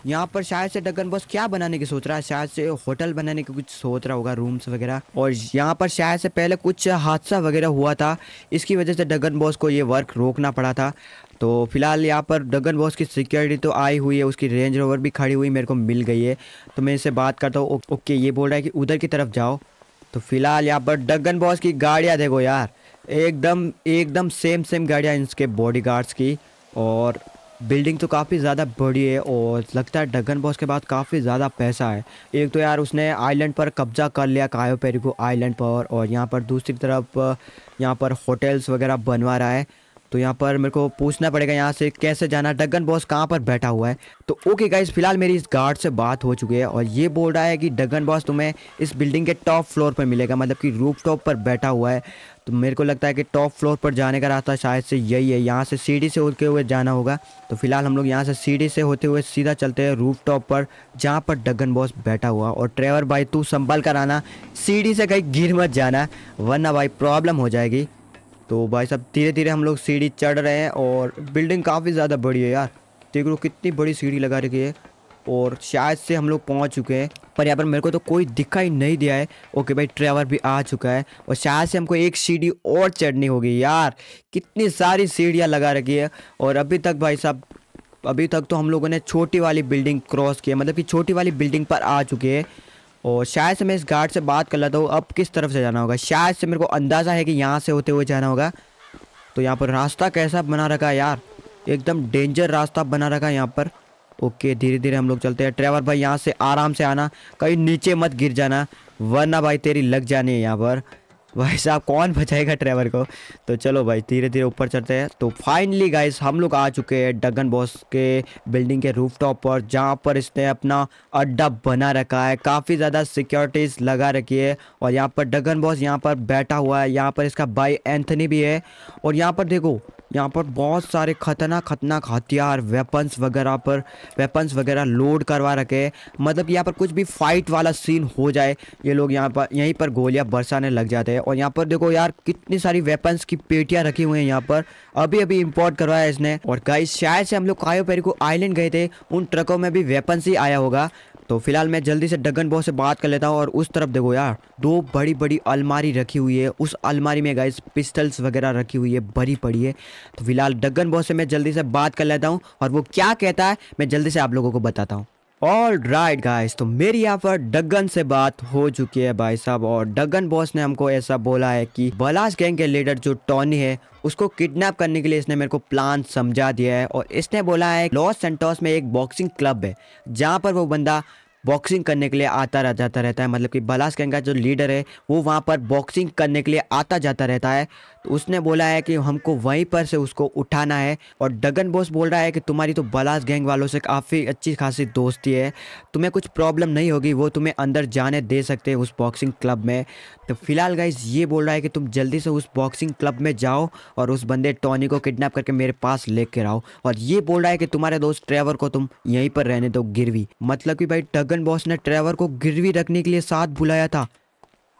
यहाँ पर शायद से डगन बॉस क्या बनाने की सोच रहा है शायद से होटल बनाने की कुछ सोच रहा होगा रूम्स वगैरह और यहाँ पर शायद से पहले कुछ हादसा वगैरह हुआ था इसकी वजह से डगन बॉस को ये वर्क रोकना पड़ा था तो फिलहाल यहाँ पर डगन बॉस की सिक्योरिटी तो आई हुई है उसकी रेंज रोवर भी खड़ी हुई मेरे को मिल गई है तो मैं इससे बात करता हूँ ओके ये बोल रहा है कि उधर की तरफ जाओ तो फिलहाल यहाँ पर डगन बॉस की गाड़ियाँ देखो यार एकदम एकदम सेम सेम गाड़ियाँ इनके गार्ड्स की और बिल्डिंग तो काफ़ी ज़्यादा बड़ी है और लगता है डगन बॉस के बाद काफ़ी ज़्यादा पैसा है एक तो यार उसने आइलैंड पर कब्जा कर लिया कायो पेरिको आइलैंड पर और यहाँ पर दूसरी तरफ यहाँ पर होटल्स वगैरह बनवा रहा है तो यहाँ पर मेरे को पूछना पड़ेगा यहाँ से कैसे जाना डगन बॉस कहाँ पर बैठा हुआ है तो ओके गाइज फिलहाल मेरी इस गार्ड से बात हो चुकी है और ये बोल रहा है कि डगन बॉस तुम्हें इस बिल्डिंग के टॉप फ्लोर पर मिलेगा मतलब कि रूफ टॉप पर बैठा हुआ है तो मेरे को लगता है कि टॉप फ्लोर पर जाने का रास्ता शायद से यही है यहाँ से सीढ़ी से होते हुए जाना होगा तो फिलहाल हम लोग यहाँ से सीढ़ी से होते हुए सीधा चलते हैं रूफ टॉप पर जहाँ पर डगन बॉस बैठा हुआ और ट्रेवर भाई तू संभाल कर आना सीढ़ी से कहीं गिर मत जाना वरना भाई प्रॉब्लम हो जाएगी तो भाई साहब धीरे धीरे हम लोग सीढ़ी चढ़ रहे हैं और बिल्डिंग काफ़ी ज़्यादा बड़ी है यार देख लो कितनी बड़ी सीढ़ी लगा रखी है और शायद से हम लोग पहुँच चुके हैं पर यहाँ पर मेरे को तो कोई दिखाई नहीं दिया है ओके भाई ट्रेवर भी आ चुका है और शायद से हमको एक सीढ़ी और चढ़नी होगी यार कितनी सारी सीढ़ियाँ लगा रखी है और अभी तक भाई साहब अभी तक तो हम लोगों ने छोटी वाली बिल्डिंग क्रॉस की है मतलब कि छोटी वाली बिल्डिंग पर आ चुके हैं और शायद से मैं इस गार्ड से बात कर लेता हूँ अब किस तरफ से जाना होगा शायद से मेरे को अंदाज़ा है कि यहाँ से होते हुए जाना होगा तो यहाँ पर रास्ता कैसा बना रखा है यार एकदम डेंजर रास्ता बना रखा है यहाँ पर ओके धीरे धीरे हम लोग चलते हैं ट्रेवर भाई यहाँ से आराम से आना कहीं नीचे मत गिर जाना वरना भाई तेरी लग जानी है यहाँ पर भाई साहब कौन बचाएगा ट्रेवर को तो चलो भाई धीरे धीरे ऊपर चलते हैं तो फाइनली गाइस हम लोग आ चुके हैं डगन बॉस के बिल्डिंग के रूफटॉप पर जहाँ पर इसने अपना अड्डा बना रखा है काफ़ी ज़्यादा सिक्योरिटीज लगा रखी है और यहाँ पर डगन बॉस यहाँ पर बैठा हुआ है यहाँ पर इसका भाई एंथनी भी है और यहाँ पर देखो यहाँ पर बहुत सारे खतरनाक खतरनाक हथियार वेपन्स वगैरह पर वेपन्स वगैरह लोड करवा रखे हैं मतलब यहाँ पर कुछ भी फाइट वाला सीन हो जाए ये लोग यहाँ पर यहीं पर गोलियाँ बरसाने लग जाते हैं और यहाँ पर देखो यार कितनी सारी वेपन्स की पेटियाँ रखी हुई हैं यहाँ पर अभी अभी इम्पोर्ट करवाया इसने और गाइस शायद से हम लोग कायो पेरी को आइलैंड गए थे उन ट्रकों में भी वेपन्स ही आया होगा तो फिलहाल मैं जल्दी से डगन बॉस से बात कर लेता हूँ और उस तरफ देखो यार दो बड़ी बड़ी अलमारी रखी हुई है उस अलमारी में गाइस पिस्टल्स वगैरह रखी हुई है भरी पड़ी है तो फिलहाल डगन बॉस से मैं जल्दी से बात कर लेता हूँ और वो क्या कहता है मैं जल्दी से आप लोगों को बताता हूँ ऑल राइट गाइस तो मेरी यहाँ पर डगन से बात हो चुकी है भाई साहब और डगन बॉस ने हमको ऐसा बोला है कि बलास गैंग के लीडर जो टॉनी है उसको किडनैप करने के लिए इसने मेरे को प्लान समझा दिया है और इसने बोला है लॉस सेंटोस में एक बॉक्सिंग क्लब है जहाँ पर वो बंदा बॉक्सिंग करने के लिए आता रह जाता रहता है मतलब कि गैंग का जो लीडर है वो वहाँ पर बॉक्सिंग करने के लिए आता जाता रहता है उसने बोला है कि हमको वहीं पर से उसको उठाना है और डगन बॉस बोल रहा है कि तुम्हारी तो बलास गैंग वालों से काफ़ी अच्छी खासी दोस्ती है तुम्हें कुछ प्रॉब्लम नहीं होगी वो तुम्हें अंदर जाने दे सकते हैं उस बॉक्सिंग क्लब में तो फिलहाल गाइज ये बोल रहा है कि तुम जल्दी से उस बॉक्सिंग क्लब में जाओ और उस बंदे टॉनी को किडनेप करके मेरे पास कर आओ और ये बोल रहा है कि तुम्हारे दोस्त ट्रेवर को तुम यहीं पर रहने दो गिरवी मतलब कि भाई डगन बॉस ने ट्रेवर को गिरवी रखने के लिए साथ बुलाया था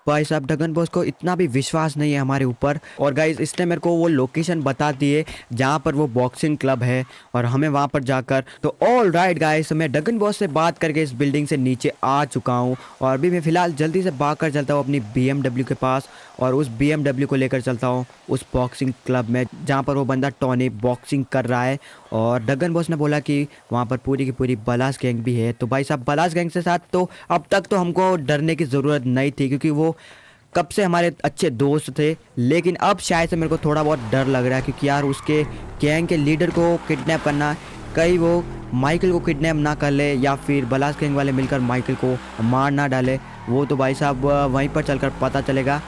भाई साहब डगन बॉस को इतना भी विश्वास नहीं है हमारे ऊपर और गाइज इसने मेरे को वो लोकेशन बता दिए जहाँ पर वो बॉक्सिंग क्लब है और हमें वहाँ पर जाकर तो ऑल राइट गाइज मैं डगन बॉस से बात करके इस बिल्डिंग से नीचे आ चुका हूँ और अभी मैं फिलहाल जल्दी से भाग कर चलता हूँ अपनी बी के पास और उस बी को लेकर चलता हूँ उस बॉक्सिंग क्लब में जहाँ पर वो बंदा टॉनी बॉक्सिंग कर रहा है और डगन बॉस ने बोला कि वहाँ पर पूरी की पूरी बलास गैंग भी है तो भाई साहब बलास गैंग से साथ तो अब तक तो हमको डरने की ज़रूरत नहीं थी क्योंकि वो कब से हमारे अच्छे दोस्त थे लेकिन अब शायद से मेरे को थोड़ा बहुत डर लग रहा है क्योंकि यार उसके गैंग के लीडर को किडनैप करना कई वो माइकल को किडनैप ना कर ले या फिर बलास गैंग वाले मिलकर माइकल को मार ना डाले वो तो भाई साहब वहीं पर चलकर पता चलेगा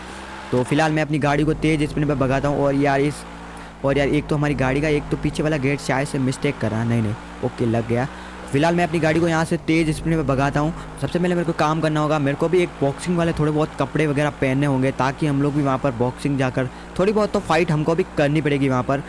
तो फिलहाल मैं अपनी गाड़ी को तेज़ स्पीड में भगाता हूँ और यार इस और यार एक तो हमारी गाड़ी का एक तो पीछे वाला गेट शायद से मिस्टेक कर रहा नहीं नहीं ओके लग गया फिलहाल मैं अपनी गाड़ी को यहाँ से तेज़ स्पीड में भगाता हूँ सबसे पहले मेरे को काम करना होगा मेरे को भी एक बॉक्सिंग वाले थोड़े बहुत कपड़े वगैरह पहनने होंगे ताकि हम लोग भी वहाँ पर बॉक्सिंग जाकर थोड़ी बहुत तो फाइट हमको भी करनी पड़ेगी वहाँ पर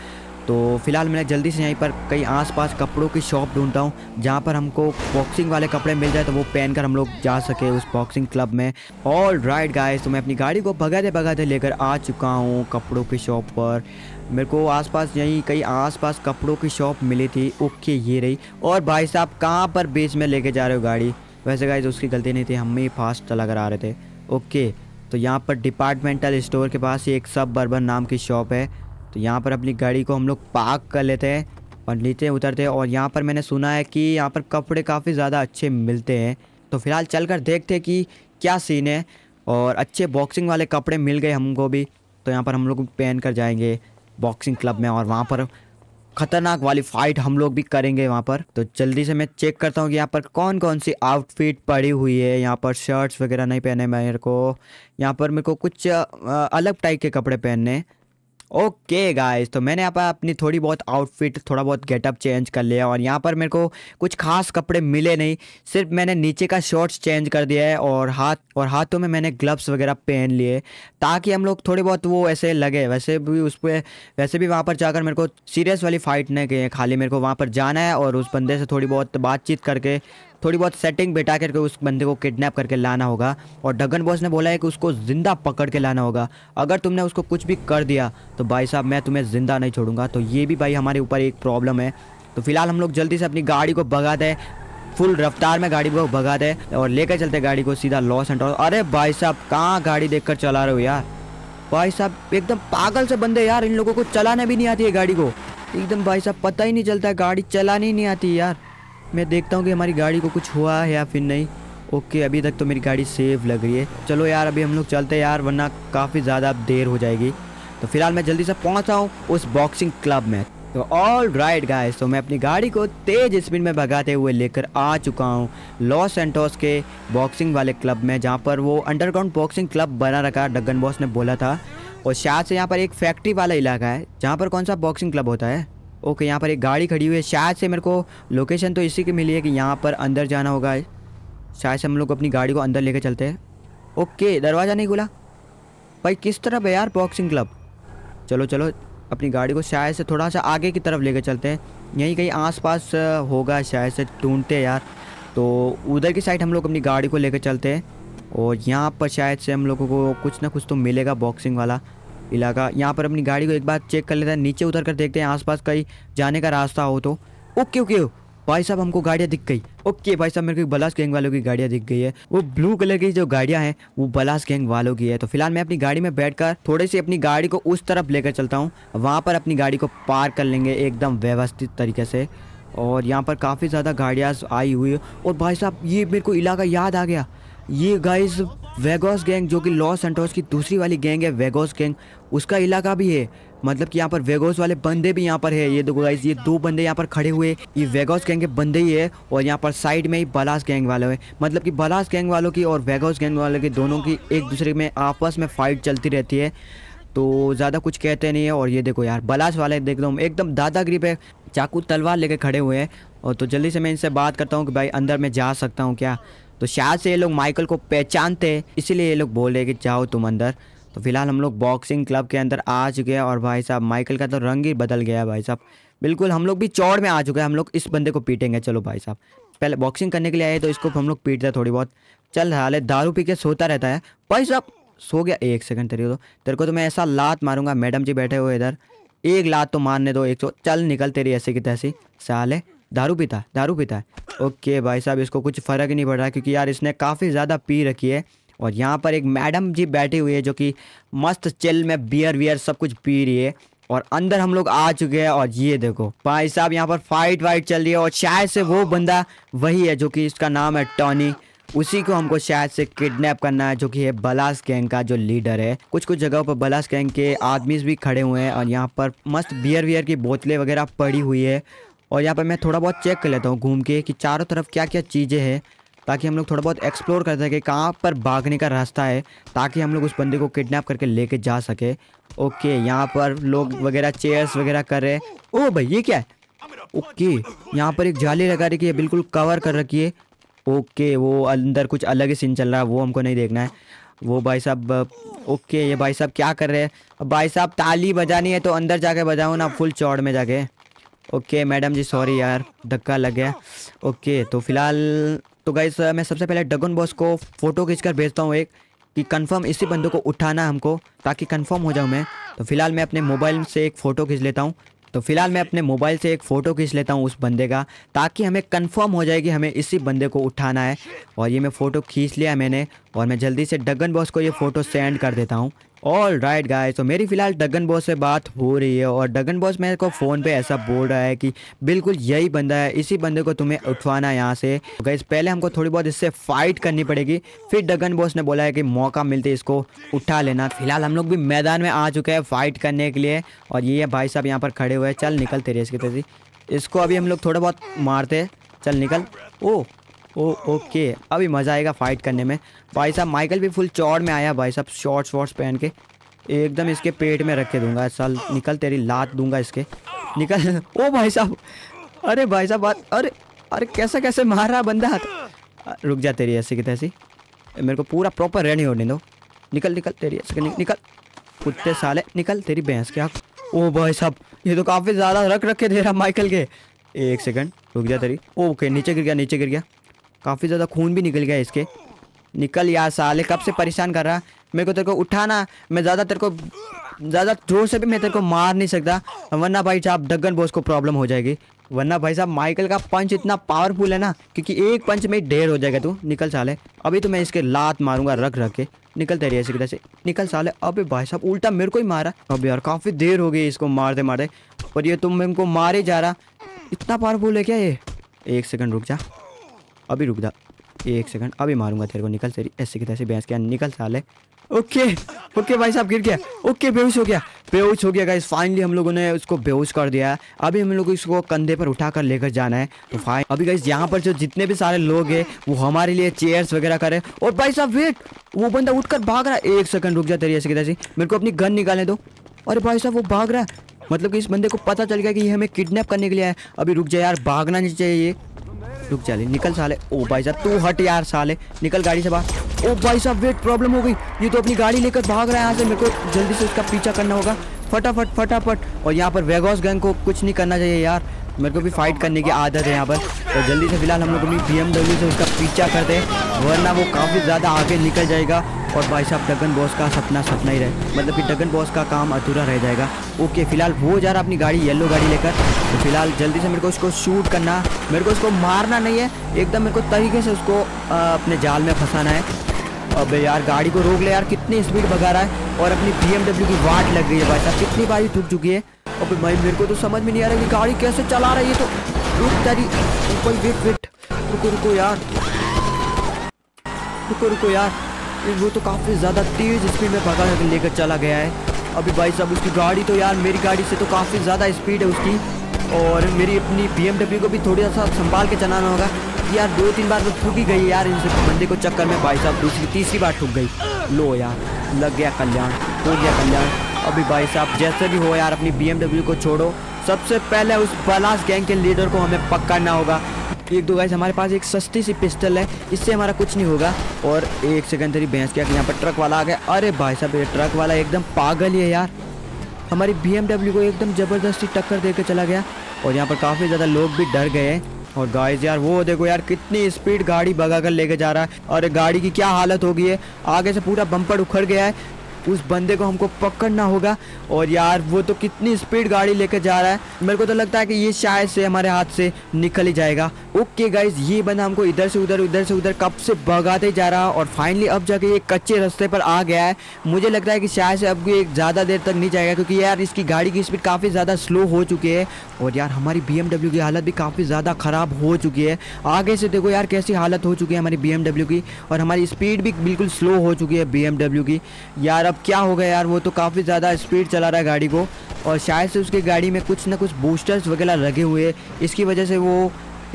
तो फिलहाल मैंने जल्दी से यहीं पर कई आसपास कपड़ों की शॉप ढूंढता हूँ जहाँ पर हमको बॉक्सिंग वाले कपड़े मिल जाए तो वो पहनकर हम लोग जा सके उस बॉक्सिंग क्लब में ऑल राइट गाइस तो मैं अपनी गाड़ी को भगाते भगाते लेकर आ चुका हूँ कपड़ों की शॉप पर मेरे को आसपास यहीं कई आसपास कपड़ों की शॉप मिली थी ओके ये रही और भाई साहब कहाँ पर बीच में लेके जा रहे हो गाड़ी वैसे गाइज उसकी गलती नहीं थी हम ही फास्ट चला कर आ रहे थे ओके तो यहाँ पर डिपार्टमेंटल स्टोर के पास ही एक सब बर्बन नाम की शॉप है तो यहाँ पर अपनी गाड़ी को हम लोग पार्क कर लेते हैं और नीचे उतरते हैं और यहाँ पर मैंने सुना है कि यहाँ पर कपड़े काफ़ी ज़्यादा अच्छे मिलते हैं तो फिलहाल चल कर देखते हैं कि क्या सीन है और अच्छे बॉक्सिंग वाले कपड़े मिल गए हमको भी तो यहाँ पर हम लोग पहन कर जाएंगे बॉक्सिंग क्लब में और वहाँ पर ख़तरनाक वाली फ़ाइट हम लोग भी करेंगे वहाँ पर तो जल्दी से मैं चेक करता हूँ कि यहाँ पर कौन कौन सी आउटफिट पड़ी हुई है यहाँ पर शर्ट्स वगैरह नहीं पहने मेरे को यहाँ पर मेरे को कुछ अलग टाइप के कपड़े पहनने ओके okay गाइस तो मैंने यहाँ पर अपनी थोड़ी बहुत आउटफिट थोड़ा बहुत गेटअप चेंज कर लिया और यहाँ पर मेरे को कुछ खास कपड़े मिले नहीं सिर्फ मैंने नीचे का शॉर्ट्स चेंज कर दिया है और हाथ और हाथों में मैंने ग्लव्स वगैरह पहन लिए ताकि हम लोग थोड़े बहुत वो ऐसे लगे वैसे भी उस पर वैसे भी वहाँ पर जाकर मेरे को सीरियस वाली फ़ाइट नहीं गई खाली मेरे को वहाँ पर जाना है और उस बंदे से थोड़ी बहुत बातचीत करके थोड़ी बहुत सेटिंग बिठा करके उस बंदे को किडनैप करके लाना होगा और डगन बॉस ने बोला है कि उसको ज़िंदा पकड़ के लाना होगा अगर तुमने उसको कुछ भी कर दिया तो भाई साहब मैं तुम्हें ज़िंदा नहीं छोड़ूंगा तो ये भी भाई हमारे ऊपर एक प्रॉब्लम है तो फिलहाल हम लोग जल्दी से अपनी गाड़ी को भगा दें फुल रफ्तार में गाड़ी को भगा दे और लेकर चलते गाड़ी को सीधा लॉस एंड अरे भाई साहब कहाँ गाड़ी देख चला रहे हो यार भाई साहब एकदम पागल से बंदे यार इन लोगों को चलाना भी नहीं आती है गाड़ी को एकदम भाई साहब पता ही नहीं चलता गाड़ी चलानी नहीं आती यार मैं देखता हूँ कि हमारी गाड़ी को कुछ हुआ है या फिर नहीं ओके अभी तक तो मेरी गाड़ी सेफ लग रही है चलो यार अभी हम लोग चलते हैं यार वरना काफ़ी ज़्यादा देर हो जाएगी तो फिलहाल मैं जल्दी से पहुँचा हूँ उस बॉक्सिंग क्लब में तो ऑल राइट गाइस तो मैं अपनी गाड़ी को तेज स्पीड में भगाते हुए लेकर आ चुका हूँ लॉस सेंटोस के बॉक्सिंग वाले क्लब में जहाँ पर वो अंडरग्राउंड बॉक्सिंग क्लब बना रखा डगन बॉस ने बोला था और शायद से यहाँ पर एक फैक्ट्री वाला इलाका है जहाँ पर कौन सा बॉक्सिंग क्लब होता है ओके यहाँ पर एक गाड़ी खड़ी हुई है शायद से मेरे को लोकेशन तो इसी की मिली है कि यहाँ पर अंदर जाना होगा शायद से हम लोग अपनी गाड़ी को अंदर लेकर चलते हैं ओके दरवाज़ा नहीं खुला भाई किस तरफ है यार बॉक्सिंग क्लब चलो चलो अपनी गाड़ी को शायद से थोड़ा सा आगे की तरफ लेकर चलते हैं यहीं कहीं आसपास होगा शायद से ढूंढते यार तो उधर की साइड हम लोग अपनी गाड़ी को लेकर चलते हैं और यहाँ पर शायद से हम लोगों को कुछ ना कुछ तो मिलेगा बॉक्सिंग वाला इलाका यहाँ पर अपनी गाड़ी को एक बार चेक कर लेते हैं नीचे उतर कर देखते हैं आसपास कहीं जाने का रास्ता हो तो ओके ओके भाई साहब हमको गाड़ियाँ दिख गई ओके भाई साहब मेरे को बलास गैंग वालों की गाड़ियाँ दिख गई है वो ब्लू कलर की जो गाड़ियाँ हैं वो बलास गैंग वालों की है तो फिलहाल मैं अपनी गाड़ी में बैठकर थोड़ी सी अपनी गाड़ी को उस तरफ लेकर चलता हूँ वहाँ पर अपनी गाड़ी को पार कर लेंगे एकदम व्यवस्थित तरीके से और यहाँ पर काफ़ी ज़्यादा गाड़ियाँ आई हुई और भाई साहब ये मेरे को इलाका याद आ गया ये गाइस वेगोस गैंग जो कि लॉस एंटोस की दूसरी वाली गैंग है वेगोस गैंग उसका इलाका भी है मतलब कि यहाँ पर वेगोस वाले बंदे भी यहाँ पर है ये देखो गाइस ये दो बंदे यहाँ पर खड़े हुए ये वेगोस गैंग के बंदे ही है और यहाँ पर साइड में ही बलास गैंग वाले हैं मतलब कि बलास गैंग वालों की और वेगोस गैंग वालों की दोनों की एक दूसरे में आपस में फाइट चलती रहती है तो ज़्यादा कुछ कहते नहीं है और ये देखो यार बलास वाले देख लो एकदम दादागिरी पे चाकू तलवार लेके खड़े हुए हैं और तो जल्दी से मैं इनसे बात करता हूँ कि भाई अंदर मैं जा सकता हूँ क्या तो शायद से ये लोग माइकल को पहचानते हैं इसीलिए ये लोग बोल रहे कि जाओ तुम अंदर तो फिलहाल हम लोग बॉक्सिंग क्लब के अंदर आ चुके हैं और भाई साहब माइकल का तो रंग ही बदल गया है भाई साहब बिल्कुल हम लोग भी चौड़ में आ चुके हैं हम लोग इस बंदे को पीटेंगे चलो भाई साहब पहले बॉक्सिंग करने के लिए आए तो इसको हम लोग पीटते थोड़ी बहुत चल हाल दारू पी के सोता रहता है भाई साहब सो गया एक सेकंड तेरे को तो तेरे को तो मैं ऐसा लात मारूंगा मैडम जी बैठे हुए इधर एक लात तो मारने दो एक सौ चल निकल तेरी ऐसे की तैसी साले दारू पीता है दारू पीता है ओके भाई साहब इसको कुछ फ़र्क ही नहीं पड़ रहा क्योंकि यार इसने काफ़ी ज़्यादा पी रखी है और यहाँ पर एक मैडम जी बैठी हुई है जो कि मस्त चिल में बियर वियर सब कुछ पी रही है और अंदर हम लोग आ चुके हैं और ये देखो भाई साहब यहाँ पर फाइट वाइट चल रही है और शायद से वो बंदा वही है जो कि इसका नाम है टॉनी उसी को हमको शायद से किडनैप करना है जो कि है बलास गैंग का जो लीडर है कुछ कुछ जगहों पर बलास गैंग के आदमी भी खड़े हुए हैं और यहाँ पर मस्त बियर वियर की बोतलें वगैरह पड़ी हुई है और यहाँ पर मैं थोड़ा बहुत चेक कर लेता हूँ घूम के कि चारों तरफ क्या क्या चीज़ें हैं ताकि हम लोग थोड़ा बहुत एक्सप्लोर कर सकें कहाँ पर भागने का रास्ता है ताकि हम लोग उस बंदे को किडनैप करके लेके जा सके ओके यहाँ पर लोग वगैरह चेयर्स वगैरह कर रहे हैं ओ भाई ये क्या है ओके यहाँ पर एक जाली लगा रखी है बिल्कुल कवर कर रखी है ओके वो अंदर कुछ अलग ही सीन चल रहा है वो हमको नहीं देखना है वो भाई साहब ओके ये भाई साहब क्या कर रहे हैं भाई साहब ताली बजानी है तो अंदर जाके बजाओ ना फुल चौड़ में जाके ओके मैडम जी सॉरी यार धक्का लग गया ओके तो फिलहाल तो गाइस मैं सबसे पहले डगन बॉस को फ़ोटो खींच कर भेजता हूँ एक कि कंफर्म इसी बंदे को उठाना हमको ताकि कंफर्म हो जाऊँ मैं तो फिलहाल मैं अपने मोबाइल से एक फ़ोटो खींच लेता हूँ तो फिलहाल मैं अपने मोबाइल से एक फ़ोटो खींच लेता हूँ उस बंदे का ताकि हमें कंफर्म हो जाए कि हमें इसी बंदे को उठाना है और ये मैं फ़ोटो खींच लिया मैंने और मैं जल्दी से डगन बॉस को ये फ़ोटो सेंड कर देता हूँ ऑल राइट गाइस तो मेरी फ़िलहाल डगन बॉस से बात हो रही है और डगन बॉस मेरे को फ़ोन पे ऐसा बोल रहा है कि बिल्कुल यही बंदा है इसी बंदे को तुम्हें उठवाना है यहाँ से गाइस पहले हमको थोड़ी बहुत इससे फ़ाइट करनी पड़ेगी फिर डगन बॉस ने बोला है कि मौका मिलते इसको उठा लेना फिलहाल हम लोग भी मैदान में आ चुके हैं फ़ाइट करने के लिए और ये भाई साहब यहाँ पर खड़े हुए हैं चल निकल तेरे इसकी तेजी इसको अभी हम लोग थोड़ा बहुत मारते चल निकल ओ ओ ओके अभी मज़ा आएगा फाइट करने में भाई साहब माइकल भी फुल चौड़ में आया भाई साहब शॉर्ट्स वॉर्ट्स पहन के एकदम इसके पेट में रख के दूंगा साल निकल तेरी लात दूंगा इसके निकल ओ भाई साहब अरे भाई साहब बात अरे अरे कैसे कैसे मार रहा बंदा हाथ रुक जा तेरी ऐसी की तैसी मेरे को पूरा प्रॉपर रेडी होने दो निकल निकल तेरी ऐसे नि, निकल कुत्ते साले निकल तेरी भैंस के आँख ओ भाई साहब ये तो काफ़ी ज़्यादा रख रखे दे रहा माइकल के एक सेकंड रुक जा तेरी ओके नीचे गिर गया नीचे गिर गया काफ़ी ज़्यादा खून भी निकल गया इसके निकल यार साले कब से परेशान कर रहा मेरे को तेरे को उठाना मैं ज़्यादा तेरे को ज़्यादा जोर से भी मैं तेरे को मार नहीं सकता वरना भाई साहब डगन बोस को प्रॉब्लम हो जाएगी वरना भाई साहब माइकल का पंच इतना पावरफुल है ना क्योंकि एक पंच में ढेर हो जाएगा तू निकल साले अभी तो मैं इसके लात मारूंगा रख रख के निकल तेरी ऐसी तरह से निकल साले अबे भाई साहब उल्टा मेरे को ही मारा अब यार काफ़ी देर हो गई इसको मारते मारते और ये तुम मेरे को मारे जा रहा इतना पावरफुल है क्या ये एक सेकंड रुक जा अभी रुक जा एक सेकंड अभी मारूंगा तेरे को निकल तेरी ऐसे की से भैंस क्या निकल साले ओके ओके भाई साहब गिर गया ओके बेहोश हो गया बेहोश हो गया गाइस फाइनली हम लोगों ने उसको बेहोश कर दिया है अभी हम लोग इसको कंधे पर उठा कर लेकर जाना है तो फाइन अभी गाइस यहाँ पर जो जितने भी सारे लोग हैं वो हमारे लिए चेयर्स वगैरह करे और भाई साहब वेट वो बंदा उठकर भाग रहा है एक सेकंड रुक जा तेरी ऐसे की से मेरे को अपनी गन निकालने दो अरे भाई साहब वो भाग रहा है मतलब कि इस बंदे को पता चल गया कि ये हमें किडनैप करने के लिए आया अभी रुक जाए यार भागना नहीं चाहिए रुक जाले निकल साले ओ भाई साहब तू हट यार साले निकल गाड़ी से बाहर ओ भाई साहब वेट प्रॉब्लम हो गई ये तो अपनी गाड़ी लेकर भाग रहा है यहाँ से मेरे को जल्दी से उसका पीछा करना होगा फटाफट फटाफट और यहाँ पर वेगॉस गैंग को कुछ नहीं करना चाहिए यार मेरे को भी फाइट करने की आदत है यहाँ पर तो जल्दी से फिलहाल हम लोग अपनी बी से उसका पीछा करते हैं वरना वो काफ़ी ज़्यादा आगे निकल जाएगा और भाई साहब डगन बॉस का सपना सपना ही रहे मतलब कि डगन बॉस का काम अधूरा रह जाएगा ओके फिलहाल वो जा रहा अपनी गाड़ी येलो गाड़ी लेकर तो फिलहाल जल्दी से मेरे को उसको शूट करना मेरे को उसको मारना नहीं है एकदम मेरे को तरीके से उसको आ, अपने जाल में फंसाना है अब यार गाड़ी को रोक ले यार कितनी स्पीड भगा रहा है और अपनी बी की वाट लग गई है भाई साहब कितनी बारी टूट चुकी है अबे भाई मेरे को तो समझ में नहीं आ रहा कि गाड़ी कैसे चला रही है तो रुक तेरी ऊपर वेट वेट रुको रुको यार रुको रुको यार वो तो काफ़ी ज़्यादा तेज़ स्पीड में भगा लेकर चला गया है अभी भाई साहब उसकी गाड़ी तो यार मेरी गाड़ी से तो काफ़ी ज़्यादा स्पीड है उसकी और मेरी अपनी बी को भी थोड़ा सा संभाल के चलाना होगा यार दो तीन बार तो ठुक ही गई यार इनसे बंदे को चक्कर में भाई साहब दूसरी तीसरी बार ठुक गई लो यार लग गया कल्याण हो गया कल्याण अभी भाई साहब जैसे भी हो यार अपनी बी को छोड़ो सबसे पहले उस बलास गैंग के लीडर को हमें पकड़ना होगा एक दो गाइस हमारे पास एक सस्ती सी पिस्टल है इससे हमारा कुछ नहीं होगा और एक सेकंड तेरी भैंस क्या यहाँ पर ट्रक वाला आ गया अरे भाई साहब ये ट्रक वाला एकदम पागल ही है यार हमारी बी को एकदम ज़बरदस्ती टक्कर दे चला गया और यहाँ पर काफ़ी ज़्यादा लोग भी डर गए हैं और गाइस यार वो देखो यार कितनी स्पीड गाड़ी भगा कर लेके जा रहा है और गाड़ी की क्या हालत हो गई है आगे से पूरा बम्पर उखड़ गया है उस बंदे को हमको पकड़ना होगा और यार वो तो कितनी स्पीड गाड़ी लेकर जा रहा है मेरे को तो लगता है कि ये शायद से हमारे हाथ से निकल ही जाएगा ओके गाइज ये बंदा हमको इधर से उधर उधर से उधर कब से भगाते जा रहा और फाइनली अब जाके ये कच्चे रास्ते पर आ गया है मुझे लगता है कि शायद से अब ये ज़्यादा देर तक नहीं जाएगा क्योंकि यार इसकी गाड़ी की स्पीड काफ़ी ज़्यादा स्लो हो चुकी है और यार हमारी बी की हालत भी काफ़ी ज़्यादा ख़राब हो चुकी है आगे से देखो यार कैसी हालत हो चुकी है हमारी बी की और हमारी स्पीड भी बिल्कुल स्लो हो चुकी है बी की यार अब क्या हो गया यार वो तो काफ़ी ज़्यादा स्पीड चला रहा है गाड़ी को और शायद से उसकी गाड़ी में कुछ ना कुछ बूस्टर्स वगैरह लगे हुए इसकी वजह से वो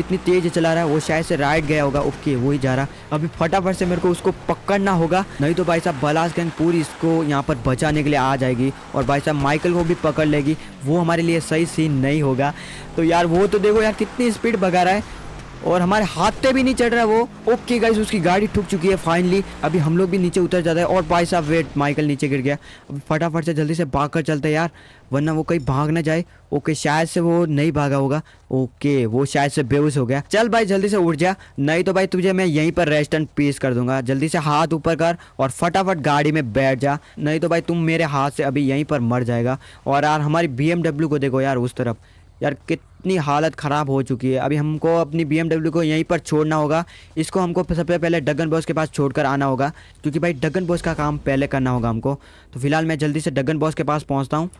इतनी तेज चला रहा है वो शायद से राइट गया होगा ओके वही जा रहा अभी फटाफट से मेरे को उसको पकड़ना होगा नहीं तो भाई साहब बलास गैंग पूरी इसको यहाँ पर बचाने के लिए आ जाएगी और भाई साहब माइकल को भी पकड़ लेगी वो हमारे लिए सही सीन नहीं होगा तो यार वो तो देखो यार कितनी स्पीड भगा रहा है और हमारे हाथ पे भी नहीं चढ़ रहा है वो ओके गाइस उसकी गाड़ी ठुक चुकी है फाइनली अभी हम लोग भी नीचे उतर जाते हैं और भाई साहब वेट माइकल नीचे गिर गया अब फटाफट से जल्दी से भाग कर चलते हैं यार वरना वो कहीं भाग ना जाए ओके शायद से वो नहीं भागा होगा ओके वो शायद से बेहूस हो गया चल भाई जल्दी से उठ जा नहीं तो भाई तुझे मैं यहीं पर रेस्ट एंड पीस कर दूंगा जल्दी से हाथ ऊपर कर और फटाफट गाड़ी में बैठ जा नहीं तो भाई तुम मेरे हाथ से अभी यहीं पर मर जाएगा और यार हमारी बी को देखो यार उस तरफ यार कित इतनी हालत ख़राब हो चुकी है अभी हमको अपनी बी को यहीं पर छोड़ना होगा इसको हमको सबसे पहले डगन बॉस के पास छोड़ कर आना होगा क्योंकि भाई डगन बॉस का काम पहले करना होगा हमको तो फिलहाल मैं जल्दी से डगन बॉस के पास पहुँचता हूँ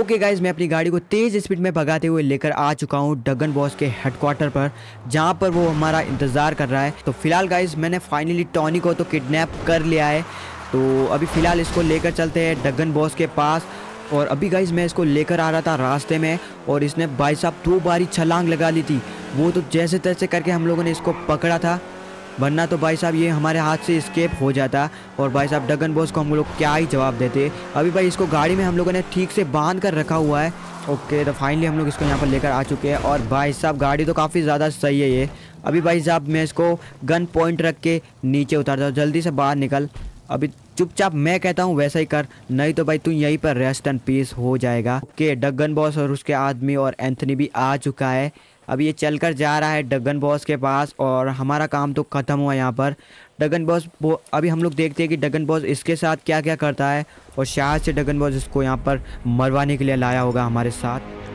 ओके गाइज़ मैं अपनी गाड़ी को तेज़ स्पीड में भगाते हुए लेकर आ चुका हूँ डगन बॉस के हेडक्वार्टर पर जहाँ पर वो हमारा इंतज़ार कर रहा है तो फिलहाल गाइज़ मैंने फाइनली टॉनी को तो किडनैप कर लिया है तो अभी फ़िलहाल इसको लेकर चलते हैं डगन बॉस के पास और अभी गाइज मैं इसको लेकर आ रहा था रास्ते में और इसने भाई साहब दो बारी छलांग लगा ली थी वो तो जैसे तैसे करके हम लोगों ने इसको पकड़ा था वरना तो भाई साहब ये हमारे हाथ से स्केप हो जाता और भाई साहब डगन बॉस को हम लोग क्या ही जवाब देते अभी भाई इसको गाड़ी में हम लोगों ने ठीक से बांध कर रखा हुआ है ओके तो फाइनली हम लोग इसको यहाँ पर लेकर आ चुके हैं और भाई साहब गाड़ी तो काफ़ी ज़्यादा सही है ये अभी भाई साहब मैं इसको गन पॉइंट रख के नीचे उतारता हूँ जल्दी से बाहर निकल अभी चुपचाप मैं कहता हूँ वैसा ही कर नहीं तो भाई तू यहीं पर रेस्ट एंड पीस हो जाएगा के डगन बॉस और उसके आदमी और एंथनी भी आ चुका है अब ये चलकर जा रहा है डगन बॉस के पास और हमारा काम तो ख़त्म हुआ यहाँ पर डगन बॉस अभी हम लोग देखते हैं कि डगन बॉस इसके साथ क्या क्या करता है और शायद से डगन बॉस इसको यहाँ पर मरवाने के लिए लाया होगा हमारे साथ